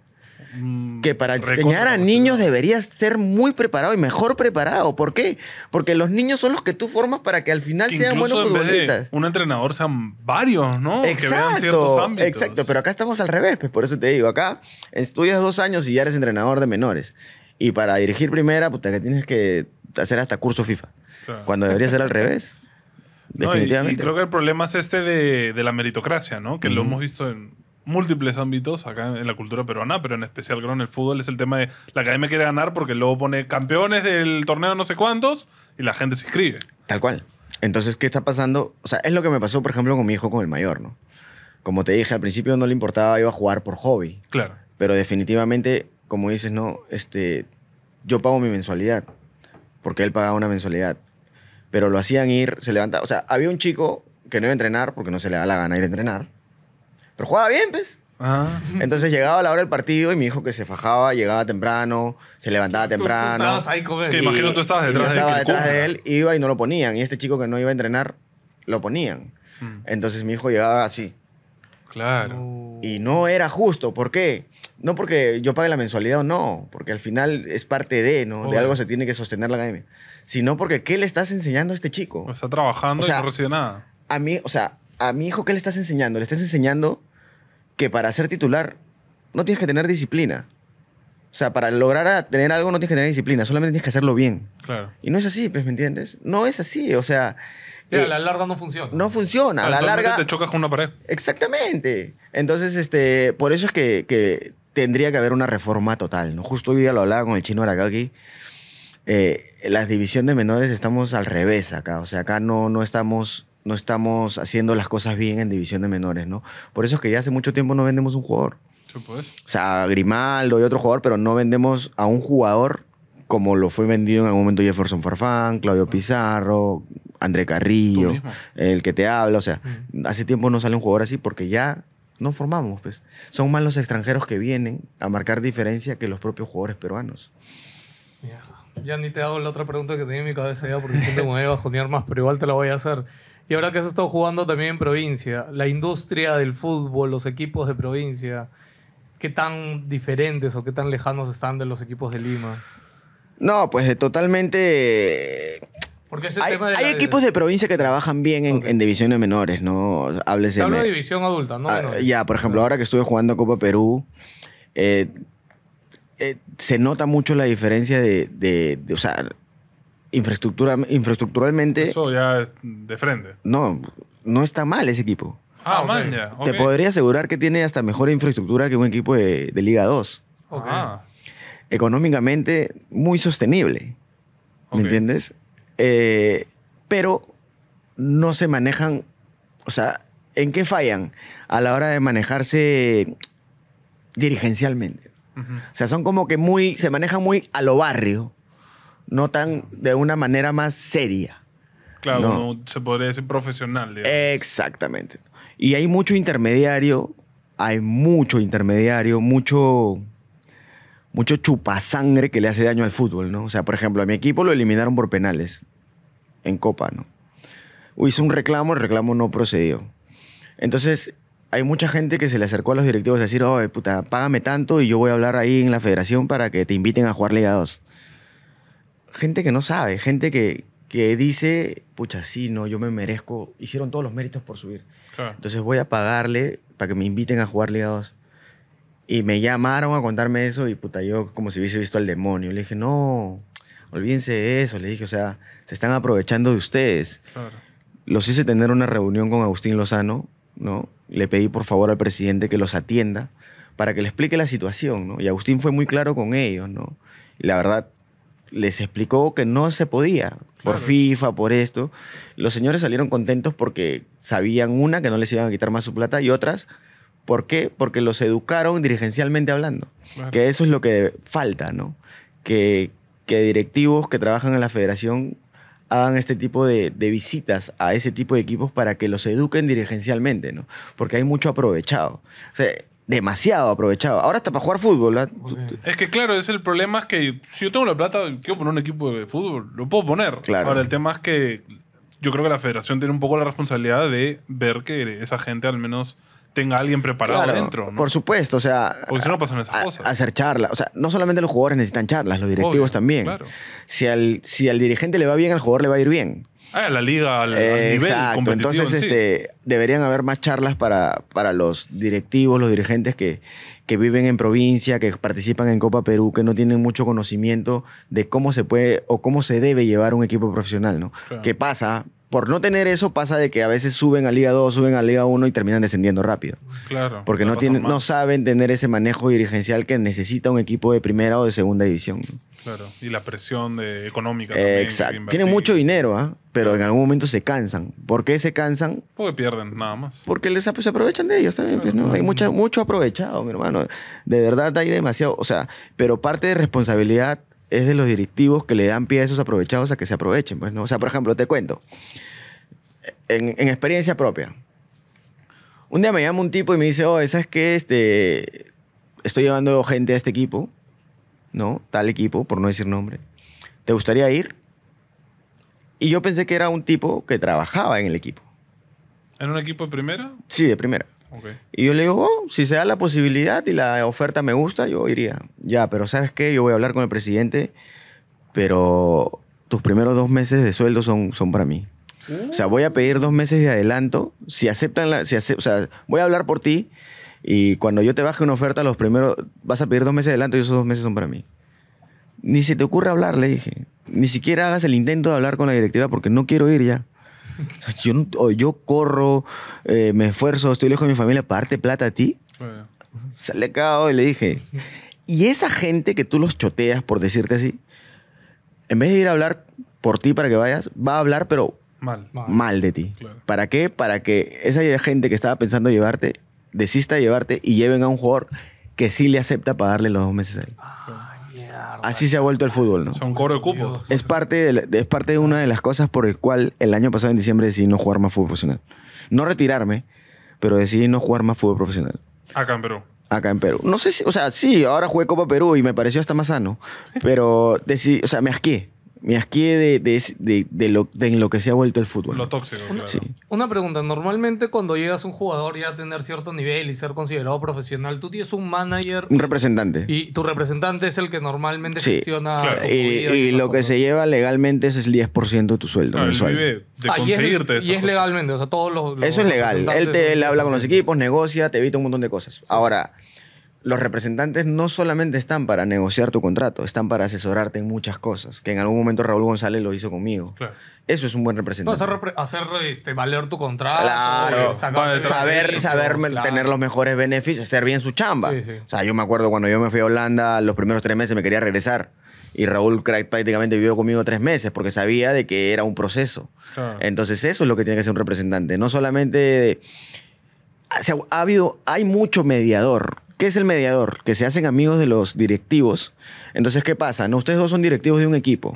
Mm, que para enseñar a niños deberías ser muy preparado y mejor preparado. ¿Por qué? Porque los niños son los que tú formas para que al final sean buenos futbolistas. Un entrenador sean varios, ¿no? Exacto, que vean ciertos ámbitos. Exacto, pero acá estamos al revés, pues, por eso te digo, acá estudias dos años y ya eres entrenador de menores. Y para dirigir primera, pues que tienes que hacer hasta curso FIFA. Cuando debería ser al revés. Definitivamente. y, creo que el problema es este de, la meritocracia, ¿no? Que lo hemos visto en, múltiples ámbitos acá en la cultura peruana, pero en especial creo en el fútbol es el tema de la academia quiere ganar porque luego pone campeones del torneo no sé cuántos y la gente se inscribe. Tal cual. Entonces, ¿qué está pasando? O sea, es lo que me pasó, por ejemplo, con mi hijo con el mayor, ¿no? Como te dije, al principio no le importaba, iba a jugar por hobby. Claro. Pero definitivamente, como dices, no, este, yo pago mi mensualidad, porque él pagaba una mensualidad. Pero lo hacían ir, se levantaba. O sea, había un chico que no iba a entrenar porque no se le da la gana ir a entrenar pero jugaba bien, pues. Ah. Entonces llegaba a la hora del partido y mi hijo que se fajaba, llegaba temprano, se levantaba temprano. Tú, Que imagino tú estabas detrás, de él, estaba detrás de él. Iba y no lo ponían. Y este chico que no iba a entrenar, lo ponían. Mm. Entonces mi hijo llegaba así. Claro. Oh. Y no era justo. ¿Por qué? No porque yo pague la mensualidad o no, porque al final es parte de, ¿no? De algo se tiene que sostener la academia. Sino porque ¿qué le estás enseñando a este chico? Está trabajando y no recibe nada. A mí, o sea, a mi hijo, ¿qué le estás enseñando? Le estás enseñando que para ser titular no tienes que tener disciplina. O sea, para lograr tener algo no tienes que tener disciplina, solamente tienes que hacerlo bien. Claro. Y no es así, pues, ¿me entiendes? No es así, o sea... a eh, la larga no funciona. No funciona, a la larga... Te chocas con una pared. Exactamente. Entonces, este, por eso es que, tendría que haber una reforma total, ¿no? Justo hoy día lo hablaba con el chino Aragaki. Eh, las divisiones menores estamos al revés acá, o sea, acá no, no estamos no estamos haciendo las cosas bien en división de menores, ¿no? Por eso es que ya hace mucho tiempo no vendemos un jugador. Sí, pues. O sea, Grimaldo y otro jugador, pero no vendemos a un jugador como lo fue vendido en algún momento Jefferson Farfán, Claudio ah. Pizarro, André Carrillo, el que te habla. O sea, hace tiempo no sale un jugador así porque ya no formamos, pues. Son más los extranjeros que vienen a marcar diferencia que los propios jugadores peruanos. Ya ni te hago la otra pregunta que tenía en mi cabeza ya porque siento me voy a bajonear más, pero igual te la voy a hacer. Y ahora que has estado jugando también en provincia, la industria del fútbol, los equipos de provincia, ¿qué tan diferentes o qué tan lejanos están de los equipos de Lima? No, pues eh, totalmente... Porque ese hay, tema de hay equipos de provincia que trabajan bien en, divisiones menores, ¿no? de... Hablo de división adulta, ¿no? Ah, ya, por ejemplo, ah. ahora que estuve jugando a Copa Perú, eh, eh, se nota mucho la diferencia de, de, o sea, infraestructura, infraestructuralmente. Eso ya de frente. No, no está mal ese equipo. Ah, ah Te podría asegurar que tiene hasta mejor infraestructura que un equipo de, Liga 2. Ah. Económicamente muy sostenible. ¿Me entiendes? Eh, pero no se manejan. O sea, ¿en qué fallan? A la hora de manejarse dirigencialmente. O sea, son como que muy. se manejan muy a lo barrio no tan de una manera más seria. Claro, se podría decir profesional. Exactamente. Y hay mucho intermediario, hay mucho intermediario, mucho, mucho chupasangre que le hace daño al fútbol, ¿no? O sea, por ejemplo, a mi equipo lo eliminaron por penales en Copa, ¿no? Hizo un reclamo, el reclamo no procedió. Entonces, hay mucha gente que se le acercó a los directivos a decir, oh, puta, págame tanto y yo voy a hablar ahí en la federación para que te inviten a jugar Liga 2 gente que no sabe, gente que, que dice, pucha, sí, no, yo me merezco, hicieron todos los méritos por subir. Entonces voy a pagarle para que me inviten a jugar Liga Y me llamaron a contarme eso y puta, yo como si hubiese visto al demonio. Le dije, no, olvídense de eso. Le dije, o sea, se están aprovechando de ustedes. Los hice tener una reunión con Agustín Lozano, ¿no? Le pedí por favor al presidente que los atienda para que le explique la situación, ¿no? Y Agustín fue muy claro con ellos, ¿no? la verdad, les explicó que no se podía por FIFA, por esto. Los señores salieron contentos porque sabían una que no les iban a quitar más su plata y otras ¿por qué? Porque los educaron dirigencialmente hablando, que eso es lo que falta, ¿no? Que, directivos que trabajan en la federación hagan este tipo de, de visitas a ese tipo de equipos para que los eduquen dirigencialmente, ¿no? Porque hay mucho aprovechado. O sea, demasiado aprovechado. Ahora está para jugar fútbol. ¿ah? Es que claro, es el problema es que si yo tengo la plata, quiero poner un equipo de fútbol, lo puedo poner. Claro. Ahora el tema es que yo creo que la federación tiene un poco la responsabilidad de ver que esa gente al menos tenga a alguien preparado dentro. Por supuesto, o sea. Porque si no pasan esas cosas. Hacer charlas. O sea, no solamente los jugadores necesitan charlas, los directivos también. Si, si al dirigente le va bien, al jugador le va a ir bien. Ah, a la liga, al, exacto. Entonces, este, deberían haber más charlas para, para los directivos, los dirigentes que, que viven en provincia, que participan en Copa Perú, que no tienen mucho conocimiento de cómo se puede o cómo se debe llevar un equipo profesional, ¿no? ¿Qué pasa? por no tener eso pasa de que a veces suben a Liga 2, suben a Liga 1 y terminan descendiendo rápido. Claro. Porque no, tienen, no saben tener ese manejo dirigencial que necesita un equipo de primera o de segunda división. Claro. Y la presión económica. también, exacto. Tienen mucho dinero, ¿ah? pero en algún momento se cansan. ¿Por qué se cansan? Porque pierden, nada más. Porque les, se aprovechan de ellos también. Pues, hay mucha, mucho aprovechado, mi hermano. De verdad hay demasiado. O sea, pero parte de responsabilidad es de los directivos que le dan pie a esos aprovechados a que se aprovechen. Pues, ¿no? O sea, por ejemplo, te cuento, en, experiencia propia, un día me llama un tipo y me dice, oh, ¿sabes qué? Este, estoy llevando gente a este equipo, ¿no? Tal equipo, por no decir nombre. ¿Te gustaría ir? Y yo pensé que era un tipo que trabajaba en el equipo. ¿En un equipo de primera? Sí, de primera. Y yo le digo, oh, si se da la posibilidad y la oferta me gusta, yo iría. Ya, pero ¿sabes qué? Yo voy a hablar con el presidente, pero tus primeros dos meses de sueldo son, son para mí. O sea, voy a pedir dos meses de adelanto. Si aceptan la. voy a hablar por ti. Y cuando yo te baje una oferta, los primeros. Vas a pedir dos meses de adelanto y esos dos meses son para mí. Ni se te ocurre hablar, le dije. Ni siquiera hagas el intento de hablar con la directiva porque no quiero ir ya. O yo, corro, eh, me esfuerzo, estoy lejos de mi familia para darte plata a ti. Sale acá y le dije. Y esa gente que tú los choteas, por decirte así, en vez de ir a hablar por ti para que vayas, va a hablar, pero mal, mal. de ti. ¿Para qué? Para que esa gente que estaba pensando llevarte desista de llevarte y lleven a un jugador que sí le acepta pagarle los dos meses ahí. Ah. Así se ha vuelto el fútbol, ¿no? Son coro de cupos. Es parte de, es parte una de las cosas por el cual el año pasado en diciembre decidí no jugar más fútbol profesional. No retirarme, pero decidí no jugar más fútbol profesional Acá en Perú. acá en Perú. No sé si, o sea, sí, ahora jugué Copa Perú y me pareció hasta más sano, pero decidí, o sea, me asqué me asqué de, lo, lo que se ha vuelto el fútbol. Lo tóxico, Una pregunta, normalmente cuando llegas a un jugador ya a tener cierto nivel y ser considerado profesional, tú tienes un manager... Un representante. Y tu representante es el que normalmente gestiona... Y, lo que se lleva legalmente es el 10% de tu sueldo de ah, conseguirte y es, y es legalmente, o sea, todos los... eso es legal. Él te habla con los equipos, negocia, te evita un montón de cosas. Ahora los representantes no solamente están para negociar tu contrato, están para asesorarte en muchas cosas, que en algún momento Raúl González lo hizo conmigo. Eso es un buen representante. hacer, este, valer tu contrato. Claro. Eh, saber, saber, tener los mejores beneficios, hacer bien su chamba. O sea, yo me acuerdo cuando yo me fui a Holanda, los primeros tres meses me quería regresar. Y Raúl prácticamente vivió conmigo tres meses porque sabía de que era un proceso. Entonces eso es lo que tiene que ser un representante. No solamente... ha, habido, hay mucho mediador ¿Qué es el mediador? Que se hacen amigos de los directivos. Entonces, ¿qué pasa? No, ustedes dos son directivos de un equipo.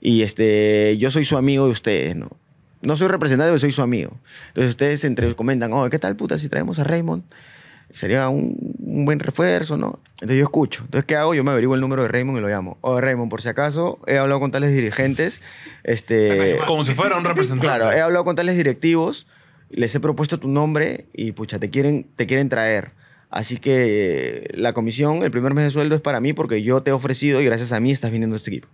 Y este, yo soy su amigo de ustedes, ¿no? No soy representante, pero soy su amigo. Entonces ustedes entre comentan, ¿qué tal puta si traemos a Raymond? Sería un, buen refuerzo, ¿no? Entonces yo escucho. Entonces, ¿qué hago? Yo me averiguo el número de Raymond y lo llamo. Oh, Raymond, por si acaso, he hablado con tales dirigentes. Este, Como si fuera un representante. Claro, he hablado con tales directivos, les he propuesto tu nombre y, pucha, te quieren, te quieren traer. Así que la comisión, el primer mes de sueldo es para mí porque yo te he ofrecido y gracias a mí estás viniendo a este equipo.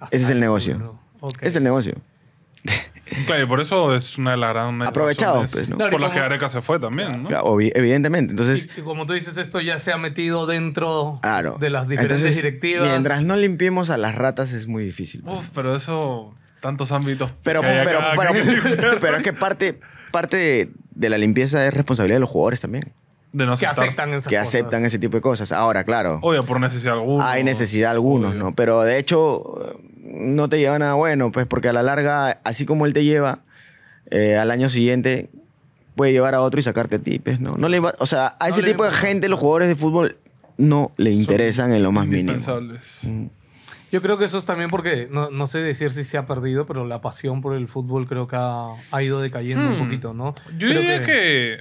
Ah, Ese es el negocio. Es el negocio. Claro, y por eso es una de las grandes razones pues, por las que Areca se fue también, ¿no? evidentemente. Entonces, como tú dices, esto ya se ha metido dentro de las diferentes directivas. Mientras no limpiemos a las ratas es muy difícil. Uf, pero eso tantos ámbitos. Pero pero, es que parte parte de la limpieza es responsabilidad de los jugadores también que aceptan que aceptan ese tipo de cosas. Ahora, claro. Obvio, por necesidad algunos. Hay necesidad algunos, ¿no? Pero de hecho, no te lleva nada bueno, pues porque a la larga, así como él te lleva, eh, al año siguiente puede llevar a otro y sacarte a pues, ¿no? no o sea, a ese tipo de gente, los jugadores de fútbol, no le interesan en lo más mínimo. Yo creo que eso es también porque, no, sé decir si se ha perdido, pero la pasión por el fútbol creo que ha, ido decayendo un hmm. poquito, ¿no? Yo diría que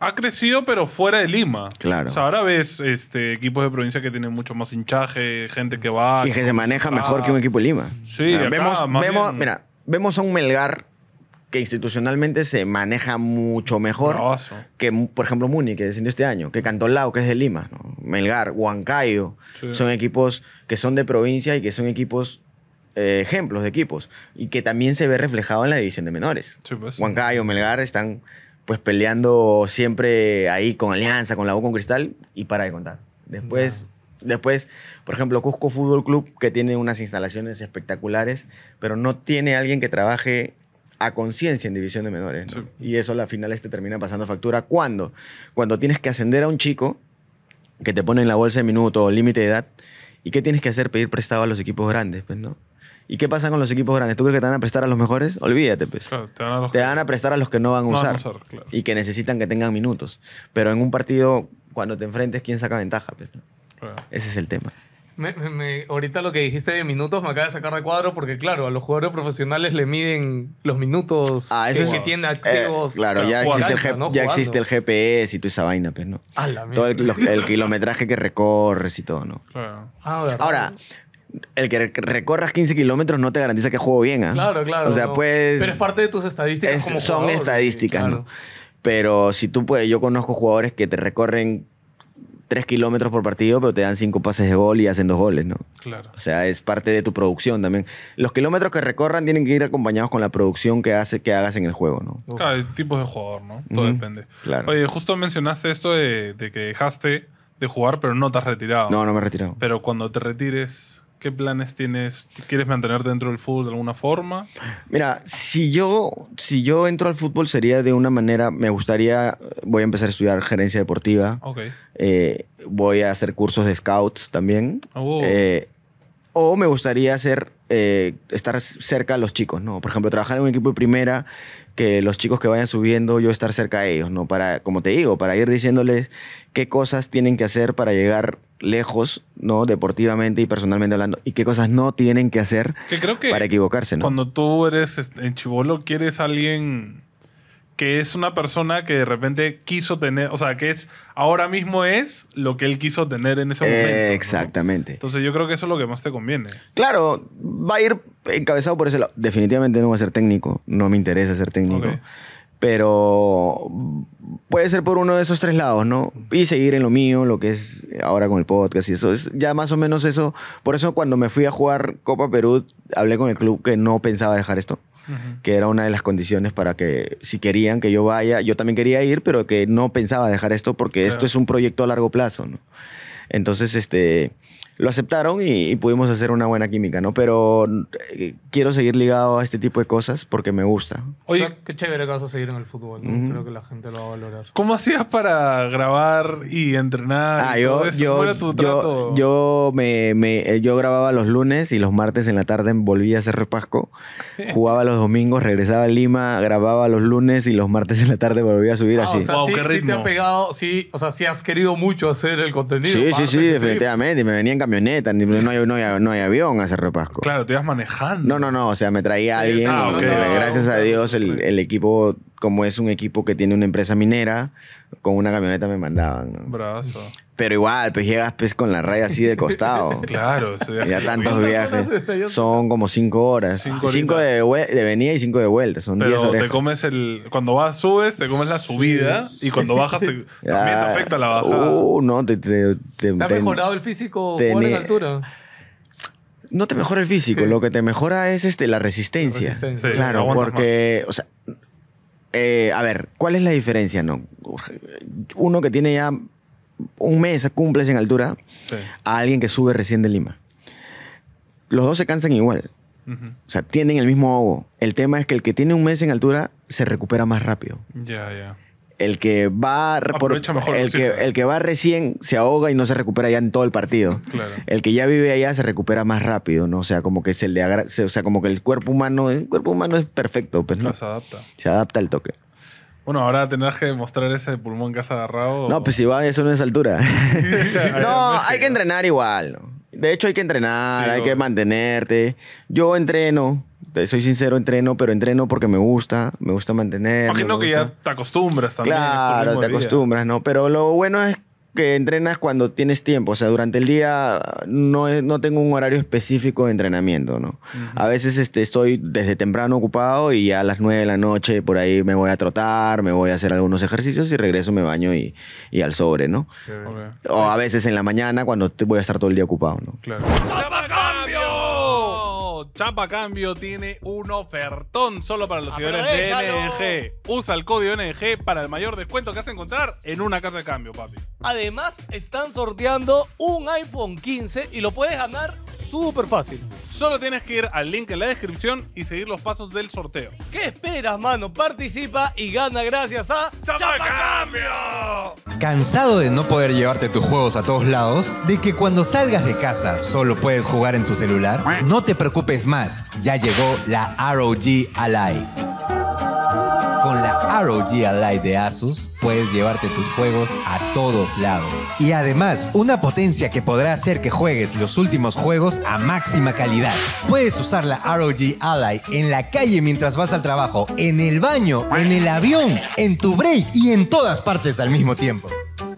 ha crecido, pero fuera de Lima. Claro. ahora ves este, equipos de provincia que tienen mucho más hinchaje, gente que va. Y que se maneja mejor que un equipo de Lima. Sí, vemos, vemos mira, vemos a un Melgar que institucionalmente se maneja mucho mejor que, por ejemplo, Muni, que descendió este año, que Cantolao, que es de Lima, Melgar, Huancayo, son equipos que son de provincia y que son equipos eh, ejemplos de equipos y que también se ve reflejado en la división de menores. Sí, pues. Huancayo, Melgar están pues peleando siempre ahí con Alianza, con la U, con Cristal, y para de contar. Después, después, por ejemplo, Cusco Fútbol Club, que tiene unas instalaciones espectaculares, pero no tiene alguien que trabaje a conciencia en división de menores. Y eso al final este termina pasando factura. ¿Cuándo? Cuando tienes que ascender a un chico que te pone en la bolsa de minuto límite de edad, ¿y qué tienes que hacer? Pedir prestado a los equipos grandes, pues, ¿no? ¿Y qué pasa con los equipos grandes? ¿Tú crees que te van a prestar a los mejores? Olvídate, pues. te, van a prestar a los que no van a usar. Y que necesitan que tengan minutos. Pero en un partido, cuando te enfrentes, ¿quién saca ventaja? Pues, Ese es el tema. ahorita lo que dijiste de minutos me acaba de sacar de cuadro porque, claro, a los jugadores profesionales le miden los minutos ah, eso que, eh, activos. claro, ya, existe, el, GPS y tú esa vaina, pues, ¿no? Todo el, kilometraje que recorres y todo, ¿no? Claro. Ah, Ahora, el que recorras 15 kilómetros no te garantiza que juego bien. ¿ah? Claro, claro. O sea, pues. Pero es parte de tus estadísticas. como son estadísticas, ¿no? Pero si tú puedes, yo conozco jugadores que te recorren 3 kilómetros por partido, pero te dan 5 pases de gol y hacen 2 goles, ¿no? Claro. O sea, es parte de tu producción también. Los kilómetros que recorran tienen que ir acompañados con la producción que, hace, que hagas en el juego, ¿no? Claro, tipos de jugador, ¿no? Todo depende. Oye, justo mencionaste esto de, de que dejaste de jugar, pero no te has retirado. No, no me he retirado. Pero cuando te retires, ¿Qué planes tienes? ¿Quieres mantener dentro del fútbol de alguna forma? Mira, si yo, si yo entro al fútbol sería de una manera, me gustaría, voy a empezar a estudiar gerencia deportiva. Okay. Eh, voy a hacer cursos de scouts también. Oh. Eh, o me gustaría hacer, eh, estar cerca a los chicos, ¿no? Por ejemplo, trabajar en un equipo de primera, que los chicos que vayan subiendo, yo estar cerca de ellos, ¿no? Para, como te digo, para ir diciéndoles qué cosas tienen que hacer para llegar lejos, ¿no? Deportivamente y personalmente hablando, y qué cosas no tienen que hacer que creo para equivocarse, ¿no? Cuando tú eres este, en chivolo, quieres a alguien que es una persona que de repente quiso tener, o sea, que es ahora mismo es lo que él quiso tener en ese momento. Exactamente. Entonces yo creo que eso es lo que más te conviene. Claro, va a ir encabezado por ese lado. Definitivamente no va a ser técnico, no me interesa ser técnico. Pero puede ser por uno de esos tres lados, ¿no? Y seguir en lo mío, lo que es ahora con el podcast y eso. Es ya más o menos eso. Por eso cuando me fui a jugar Copa Perú, hablé con el club que no pensaba dejar esto. que era una de las condiciones para que si querían que yo vaya, yo también quería ir, pero que no pensaba dejar esto porque esto es un proyecto a largo plazo, ¿no? Entonces, este, lo aceptaron y, pudimos hacer una buena química, ¿no? Pero eh, quiero seguir ligado a este tipo de cosas porque me gusta. Oye, qué chévere que vas a seguir en el fútbol. ¿no? Creo que la gente lo va a valorar. ¿Cómo hacías para grabar y entrenar? Ah, yo, yo, yo, me, eh, yo grababa los lunes y los martes en la tarde volvía a hacer repasco. Jugaba los domingos, regresaba a Lima, grababa los lunes y los martes en la tarde volvía a subir ah, así. O sea, si te ha pegado, sí, o sea, si has querido mucho hacer el contenido. Sí, sí, sí, definitivamente. Y me venían camioneta, no, hay, avión a Cerro Claro, te ibas manejando. No, no, no, o sea, me traía alguien. Ah, gracias a Dios el equipo como es un equipo que tiene una empresa minera, con una camioneta me mandaban. Brazo. Pero igual, pues llegas pues, con la raya así de costado. claro. O ya tantos viajes. Son como cinco horas. Cinco, de, venida y cinco de vuelta. Son Pero diez horas. te comes el... Cuando vas, subes, te comes la subida. Y cuando bajas, también te afecta la bajada. Uh, no. Te, te, ha mejorado el físico por la altura? No te mejora el físico. Lo que te mejora es este, la resistencia. claro, porque... O sea, eh, a ver, ¿cuál es la diferencia? No? Uno que tiene ya un mes, cumples en altura, a alguien que sube recién de Lima. Los dos se cansan igual. O sea, tienen el mismo ahogo. El tema es que el que tiene un mes en altura se recupera más rápido. Ya, ya el que va el, que, el, que, va recién se ahoga y no se recupera ya en todo el partido. El que ya vive allá se recupera más rápido, ¿no? O sea, como que se le o sea, como que el cuerpo humano, el cuerpo humano es perfecto, pues no. se adapta. Se adapta al toque. Bueno, ahora tendrás que mostrar ese pulmón que has agarrado. No, pues si va eso no es altura. no, hay que entrenar igual. De hecho, hay que entrenar, hay que mantenerte. Yo entreno, eh, soy sincero, entreno, pero entreno porque me gusta, me gusta mantener. Imagino que ya te acostumbras también. Claro, te acostumbras, ¿no? Pero lo bueno es que entrenas cuando tienes tiempo, o sea, durante el día ah, no, no tengo un horario específico de entrenamiento, ¿no? A veces este, estoy desde temprano ocupado y a las 9 de la noche por ahí me voy a trotar, me voy a hacer algunos ejercicios y regreso, me baño y, y al sobre, ¿no? Sí. O a veces en la mañana cuando voy a estar todo el día ocupado, ¿no? Claro. Chapa Cambio tiene un ofertón solo para los ah, seguidores de NG. Usa el código NG para el mayor descuento que vas a encontrar en una casa de cambio, papi. Además, están sorteando un iPhone 15 y lo puedes ganar súper fácil. Solo tienes que ir al link en la descripción y seguir los pasos del sorteo. ¿Qué esperas, mano? Participa y gana gracias a Chapa Cambio. ¿Cansado de no poder llevarte tus juegos a todos lados? ¿De que cuando salgas de casa solo puedes jugar en tu celular? No te preocupes más, ya llegó la ROG Ally. Con la ROG Ally de Asus puedes llevarte tus juegos a todos lados. Y además, una potencia que podrá hacer que juegues los últimos juegos a máxima calidad. Puedes usar la ROG Ally en la calle mientras vas al trabajo, en el baño, en el avión, en tu break y en todas partes al mismo tiempo.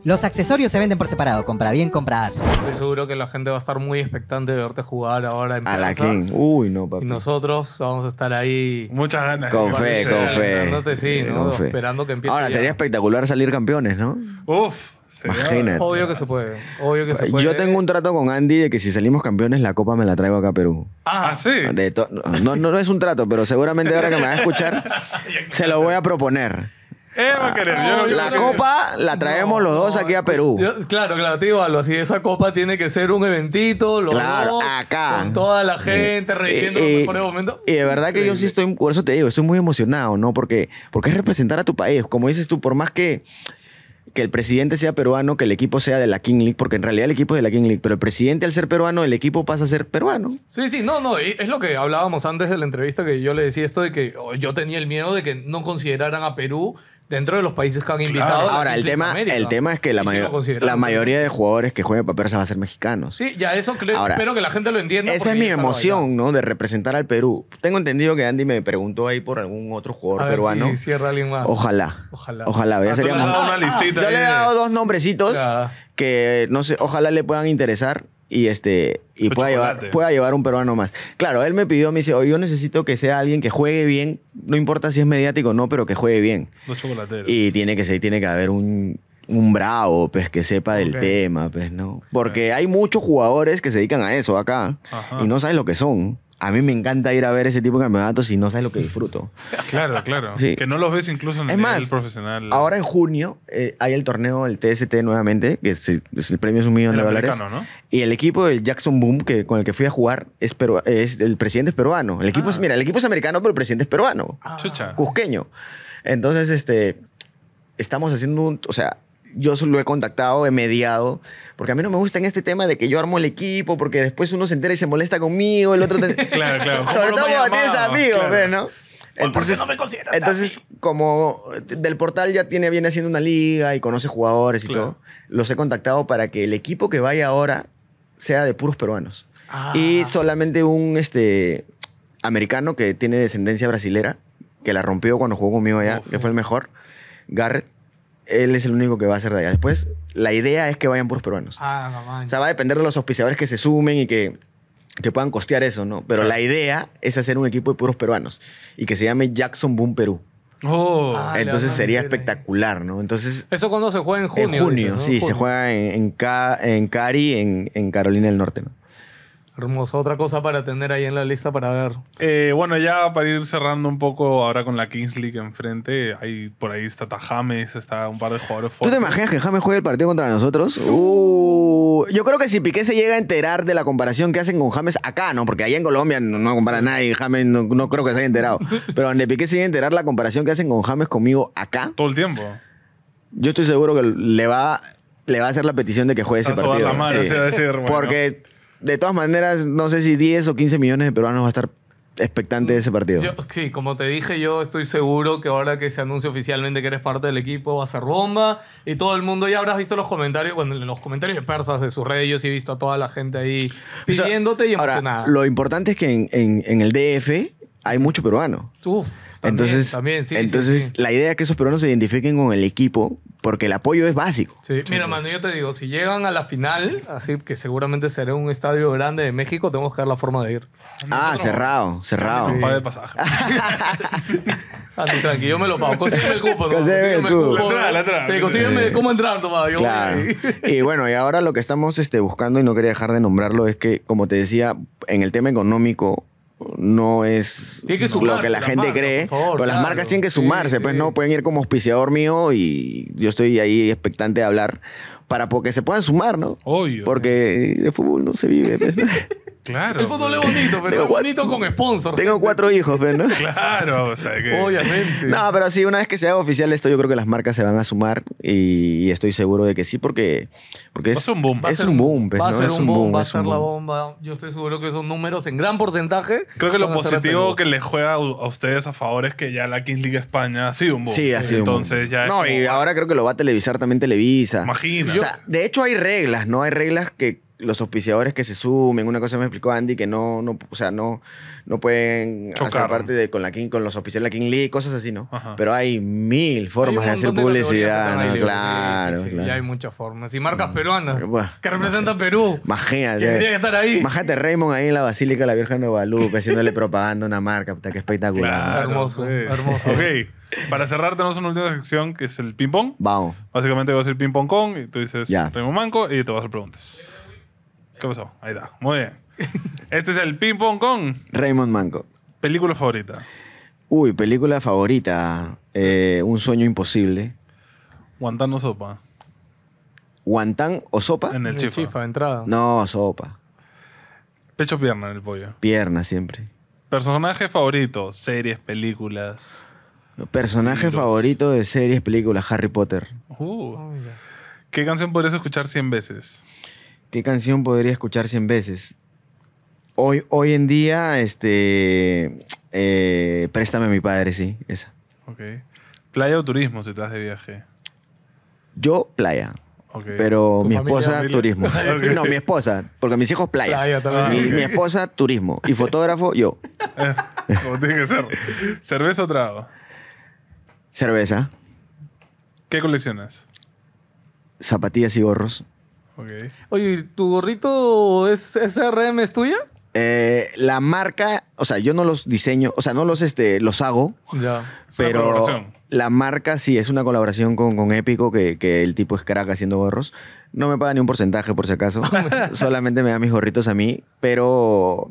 Los accesorios se venden por separado, compra bien, compra aso. Estoy seguro que la gente va a estar muy expectante de verte jugar ahora en A la King. Uy, no, Y nosotros vamos a estar ahí. Muchas ganas. Con fe, con fe. sí, Con fe. Esperando que empiece. Ahora, sería espectacular salir campeones, ¿no? Uf. Imagínate. Obvio que se puede. Obvio que se puede. Yo tengo un trato con Andy de que si salimos campeones, la copa me la traigo acá a Perú. Ah, sí. no, no es un trato, pero seguramente ahora que me va a escuchar, se lo voy a proponer. Eh, ah, la copa la traemos los dos aquí a Perú. claro, claro, te algo. Así, esa copa tiene que ser un eventito, los claro, dos, acá. con toda la gente, reviviendo los mejores Y de verdad que yo sí estoy, por eso te digo, estoy muy emocionado, ¿no? Porque, porque es representar a tu país. Como dices tú, por más que que el presidente sea peruano, que el equipo sea de la King League, porque en realidad el equipo es de la King League, pero el presidente al ser peruano, el equipo pasa a ser peruano. Sí, sí, no, no, es lo que hablábamos antes de la entrevista que yo le decía esto de que yo tenía el miedo de que no consideraran a Perú dentro de los países que han invitado. Ahora, el tema, el tema es que la, mayoría de jugadores que jueguen para se va a ser mexicanos. Sí, ya eso creo, espero que la gente lo entienda. Esa es mi emoción, ¿no? De representar al Perú. Tengo entendido que Andy me preguntó ahí por algún otro jugador a ver peruano. cierra alguien más. Ojalá. Ojalá. Ojalá. Ah, ah, yo le he dado dos nombrecitos que no sé, ojalá le puedan interesar y este y pueda llevar, pueda llevar un peruano más. Claro, él me pidió, me dice, oh, yo necesito que sea alguien que juegue bien, no importa si es mediático o no, pero que juegue bien. Y tiene que, ser, tiene que haber un, bravo, pues, que sepa del tema, pues, ¿no? Porque hay muchos jugadores que se dedican a eso acá y no sabes lo que son a mí me encanta ir a ver ese tipo de campeonatos y no sabes lo que disfruto. Claro, claro. Que no los ves incluso en el nivel profesional. Ahora en junio eh, hay el torneo, el TST nuevamente, que es, el premio es un millón de dólares. Y el equipo del Jackson Boom, que, con el que fui a jugar, es, es el presidente es peruano. El equipo es, ah. mira, el equipo es americano, pero el presidente es peruano. Ah. Chucha. Cusqueño. Entonces, este, estamos haciendo un, o sea, yo lo he contactado, he mediado, porque a mí no me gusta en este tema de que yo armo el equipo, porque después uno se entera y se molesta conmigo, el otro... claro, claro. Sobre todo cuando tienes amigos, pues, ¿no? Entonces, no me entonces como del portal ya tiene, viene haciendo una liga y conoce jugadores y todo, los he contactado para que el equipo que vaya ahora sea de puros peruanos. Ah. Y solamente un este, americano que tiene descendencia brasilera, que la rompió cuando jugó conmigo allá, que fue el mejor, Garrett él es el único que va a hacer de allá. Después, la idea es que vayan puros peruanos. Ah, O sea, va a depender de los auspiciadores que se sumen y que, puedan costear eso, ¿no? Pero la idea es hacer un equipo de puros peruanos y que se llame Jackson Boom Perú. Oh, ah, Entonces sería espectacular, ¿no? Entonces, ¿Eso cuando se juega en junio? En junio, sí, se juega en, en, en Cari, en Carolina del Norte, ¿no? Hermoso, otra cosa para tener ahí en la lista para ver. Eh, bueno, ya para ir cerrando un poco ahora con la Kings League enfrente, hay, por ahí está James, está un par de jugadores fuertes. ¿Tú te imaginas que James juegue el partido contra nosotros? Uh, yo creo que si Piqué se llega a enterar de la comparación que hacen con James acá, ¿no? Porque allá en Colombia no, compara a nadie, James no, creo que se haya enterado. Pero donde Piqué se llega a enterar la comparación que hacen con James conmigo acá. Todo el tiempo. Yo estoy seguro que le va, le va a hacer la petición de que juegue ese partido. Porque de todas maneras, no sé si 10 o 15 millones de peruanos va a estar expectantes de ese partido. sí, como te dije, yo estoy seguro que ahora que se anuncie oficialmente que eres parte del equipo va a ser bomba y todo el mundo ya habrás visto los comentarios, bueno, en los comentarios de persas de sus redes y he visto a toda la gente ahí pidiéndote y emocionada. Ahora, lo importante es que en el DF hay mucho peruano. Uf, también, entonces, sí, entonces la idea es que esos peruanos se identifiquen con el equipo porque el apoyo es básico. Sí, mira, mano, pues. yo te digo, si llegan a la final, así que seguramente será un estadio grande de México, tengo que dar la forma de ir. Ah, cerrado, cerrado. Un de pasaje. Ah, yo me lo pago. Consígueme el cupo. Consígueme el cupo. Sí, consígueme cómo entrar, tomado. claro. y bueno, y ahora lo que estamos este, buscando, y no quería dejar de nombrarlo, es que, como te decía, en el tema económico, no es lo que la, gente cree, pero las marcas tienen que sumarse, pues no pueden ir como auspiciador mío y yo estoy ahí expectante de hablar para que se puedan sumar, ¿no? Porque de fútbol no se vive. Pues. Claro. El fútbol es bonito, pero es bonito con sponsor. Tengo cuatro hijos, ¿verdad? claro, o sea Obviamente. No, pero sí, una vez que sea oficial esto, yo creo que las marcas se van a sumar y estoy seguro de que sí, porque, porque es, un boom. Es un boom, va a ser un boom, va a ser la bomba. Yo estoy seguro que esos números en gran porcentaje. Creo que lo positivo que les juega a ustedes a favor es que ya la Kings League España ha sido un boom. Sí, ha sido Entonces, Ya no, y ahora creo que lo va a televisar también Televisa. Imagino. O sea, de hecho hay reglas, ¿no? Hay reglas que los auspiciadores que se sumen, una cosa me explicó Andy que no, no o sea, no, no pueden hacer parte de con la con los oficiales de la King Lee cosas así, ¿no? Pero hay mil formas de hacer publicidad, claro, Ya hay muchas formas. Y marcas mm. peruanas que representan Perú. Imagínate. Que que estar ahí. Imagínate Raymond ahí en la Basílica de la Virgen de Guadalupe haciéndole propaganda a una marca, puta, que espectacular. hermoso, hermoso. ok. Para cerrar, tenemos una última sección que es el ping-pong. Vamos. Básicamente voy a decir ping-pong con y tú dices Raymond Manco y te vas a hacer preguntas. ¿Qué pasó? Ahí está. Muy bien. Este es el Ping Pong con Raymond Manco. película favorita. Uy, película favorita. Eh, un sueño imposible. Guantán o sopa. ¿Guantán o sopa? En el chifa. entrada. No, sopa. Pecho pierna en el pollo. Pierna siempre. Personaje favorito. Series, películas. Personaje favorito de series, películas, Harry Potter. Uh. Oh, ¿Qué canción podrías escuchar 100 veces? ¿Qué canción podría escuchar 100 veces? Hoy, hoy en día, este, eh, Préstame a mi padre, sí, esa. Ok. ¿Playa o turismo si estás de viaje? Yo, playa. Pero mi esposa, turismo. No, mi esposa, porque mis hijos, playa. Mi, esposa, turismo. Y fotógrafo, yo. Como tiene que ser. ¿Cerveza o trago? Cerveza. ¿Qué coleccionas? Zapatillas y gorros. Okay. Oye, ¿tu gorrito es SRM es tuya? Eh, la marca, o sea, yo no los diseño, o sea, no los, este, los hago, ya. pero la marca sí es una colaboración con, con Épico, que, el tipo es crack haciendo gorros. No me paga ni un porcentaje, por si acaso, solamente me da mis gorritos a mí, pero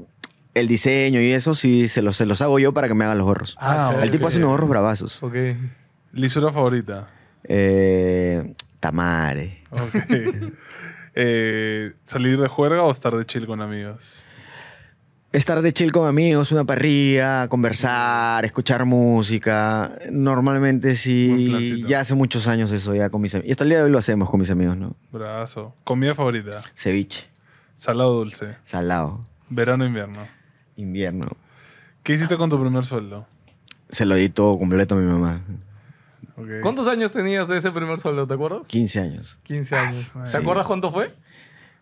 el diseño y eso sí se los, se hago yo para que me hagan los gorros. Ah, ah el tipo hace unos gorros bravazos. Ok. ¿Lisura favorita? Eh, tamare. Ok. Eh, salir de juerga o estar de chill con amigos? Estar de chill con amigos, una parrilla, conversar, escuchar música. Normalmente sí, ya hace muchos años eso ya con mis amigos. Y hasta el día de hoy lo hacemos con mis amigos, ¿no? Brazo. ¿Comida favorita? Ceviche. ¿Salado dulce? Salado. ¿Verano invierno? Invierno. ¿Qué hiciste con tu primer sueldo? Se lo di todo completo a mi mamá. ¿Cuántos años tenías de ese primer sueldo? ¿Te acuerdas? 15 años. 15 ah, años. ¿Te acuerdas cuánto fue?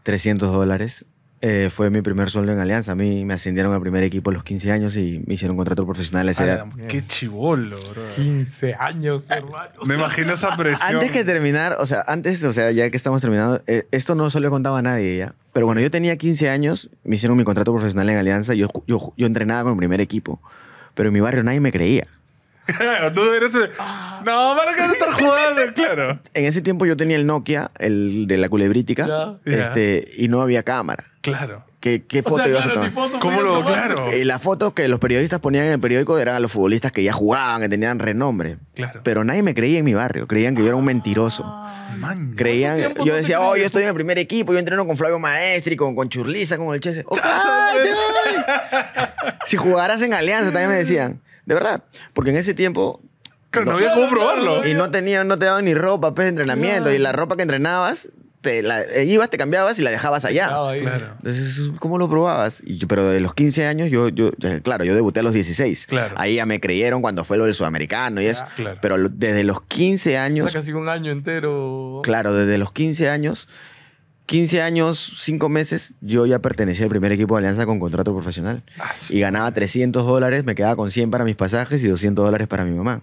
300 dólares. Eh, fue mi primer sueldo en Alianza. A mí me ascendieron al primer equipo a los 15 años y me hicieron un contrato profesional ah, a Qué chivolo, bro. 15 años, eh, hermano. Me imagino esa presión. Antes que terminar, o sea, antes, o sea, ya que estamos terminando, eh, esto no se lo he contado a nadie ya. Pero bueno, yo tenía 15 años, me hicieron mi contrato profesional en Alianza. Yo, yo, yo entrenaba con el primer equipo, pero en mi barrio nadie me creía. Tú ah. No, ¿para que estar jugando? Claro. En ese tiempo yo tenía el Nokia, el de la culebrítica, este, y no había cámara. Claro. ¿Qué, qué foto a tomar? ¿Cómo lo, claro. Eh, las fotos que los periodistas ponían en el periódico eran a los futbolistas que ya jugaban, que tenían renombre. Claro. Pero nadie me creía en mi barrio. Creían que yo era un ah. mentiroso. creían, yo decía, oh, yo estoy en el primer equipo, yo entreno con Flavio Maestri, con, con Churliza, con el Chese. Eh. si jugaras en Alianza, también me decían. De verdad. Porque en ese tiempo no, había cómo probarlo. Y no tenía, no te daban ni ropa, pues, de entrenamiento. Y la ropa que entrenabas, te la, eh, ibas, te cambiabas y la dejabas allá. Claro. Entonces, ¿cómo lo probabas? pero de los 15 años, yo, yo, eh, claro, yo debuté a los 16. Ahí ya me creyeron cuando fue lo del sudamericano y eso. Pero desde los 15 años... O sea, casi un año entero. Claro, desde los 15 años 15 años, 5 meses, yo ya pertenecía al primer equipo de Alianza con contrato profesional. Ah, y ganaba 300 dólares, me quedaba con 100 para mis pasajes y 200 dólares para mi mamá.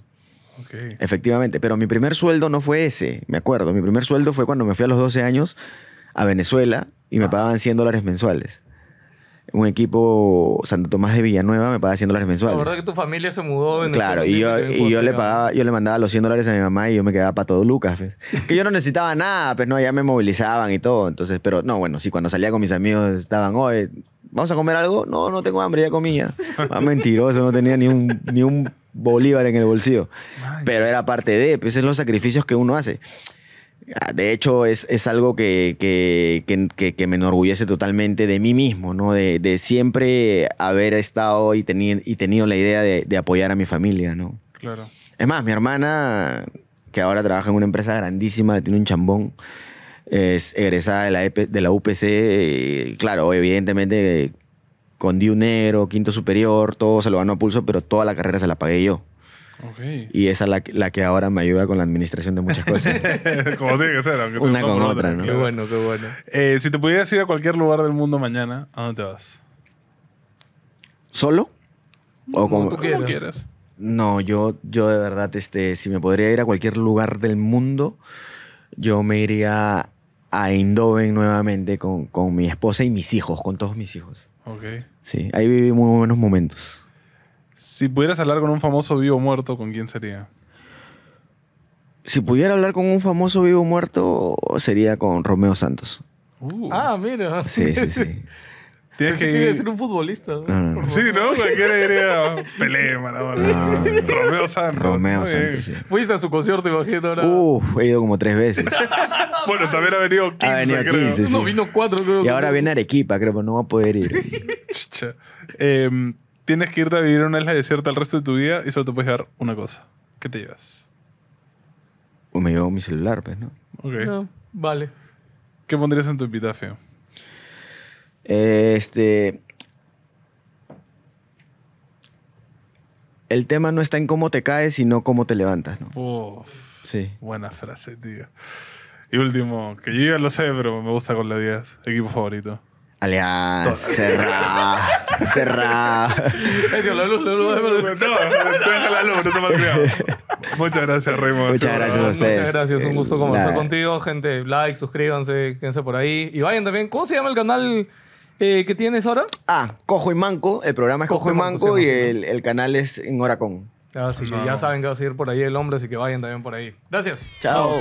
Efectivamente, pero mi primer sueldo no fue ese, me acuerdo. Mi primer sueldo fue cuando me fui a los 12 años a Venezuela y me ah. pagaban 100 dólares mensuales un equipo Santo Tomás de Villanueva me pagaba 100 dólares mensuales. La que tu familia se mudó. claro, y yo, y yo le pagaba, yo le mandaba los 100 dólares a mi mamá y yo me quedaba para todo Lucas. Pues. Que yo no necesitaba nada, pues no, ya me movilizaban y todo. Entonces, pero no, bueno, sí, cuando salía con mis amigos estaban, oye, ¿vamos a comer algo? No, no tengo hambre, ya comía. Más ah, mentiroso, no tenía ni un, ni un bolívar en el bolsillo. Pero era parte de, pues son los sacrificios que uno hace. Ah, de hecho, es, es algo que, que, me enorgullece totalmente de mí mismo, ¿no? De, siempre haber estado y, teni y tenido la idea de, apoyar a mi familia, ¿no? Claro. Es más, mi hermana, que ahora trabaja en una empresa grandísima, tiene un chambón, es egresada de la, e de la UPC, claro, evidentemente con Diunero, quinto superior, todo se lo ganó a pulso, pero toda la carrera se la pagué yo. Y esa es la, que ahora me ayuda con la administración de muchas cosas. como tiene que ser, aunque sea una con otra, ¿no? Qué bueno, qué bueno. Eh, si te pudieras ir a cualquier lugar del mundo mañana, ¿a dónde te vas? ¿Solo? ¿O como, tú quieras. No, yo, yo de verdad, este, si me podría ir a cualquier lugar del mundo, yo me iría a Eindhoven nuevamente con, con mi esposa y mis hijos, con todos mis hijos. Ok. Sí, ahí viví muy buenos momentos. Si pudieras hablar con un famoso vivo o muerto, ¿con quién sería? Si pudiera hablar con un famoso vivo o muerto, sería con Romeo Santos. Uh. Ah, mira. Sí, sí, sí. Tienes que, a ser un futbolista. Sí, no, Sí, ¿no? Cualquiera diría Pelé, Maradona. Romeo Santos. Romeo Santos. Fuiste a su concierto, imagino ahora. Uf, he ido como tres veces. bueno, también ha venido 15. Ha No, vino cuatro, creo. Y ahora viene Arequipa, creo, pero no va a poder ir. eh, tienes que irte a vivir en una isla desierta el resto de tu vida y solo te puedes llevar una cosa. ¿Qué te llevas? O me llevo mi celular, pues, ¿no? Ok. vale. ¿Qué pondrías en tu epitafio? Eh, este. El tema no está en cómo te caes, sino cómo te levantas, ¿no? Uf, sí. Buena frase, tío. Y último, que yo ya lo sé, pero me gusta con la 10. Equipo favorito alias cerra cerra es la luz, la No, luz, no se Muchas gracias, Raymond. Muchas gracias a ustedes. Muchas gracias, un gusto conversar contigo, gente. Like, suscríbanse, quédense por ahí. Y vayan también, ¿cómo se llama el canal que tienes ahora? Ah, Cojo y Manco, el programa es Cojo, y Manco, y el, canal es en Horacón. Así que ya saben que va a seguir por ahí el hombre, así que vayan también por ahí. Gracias. Chao.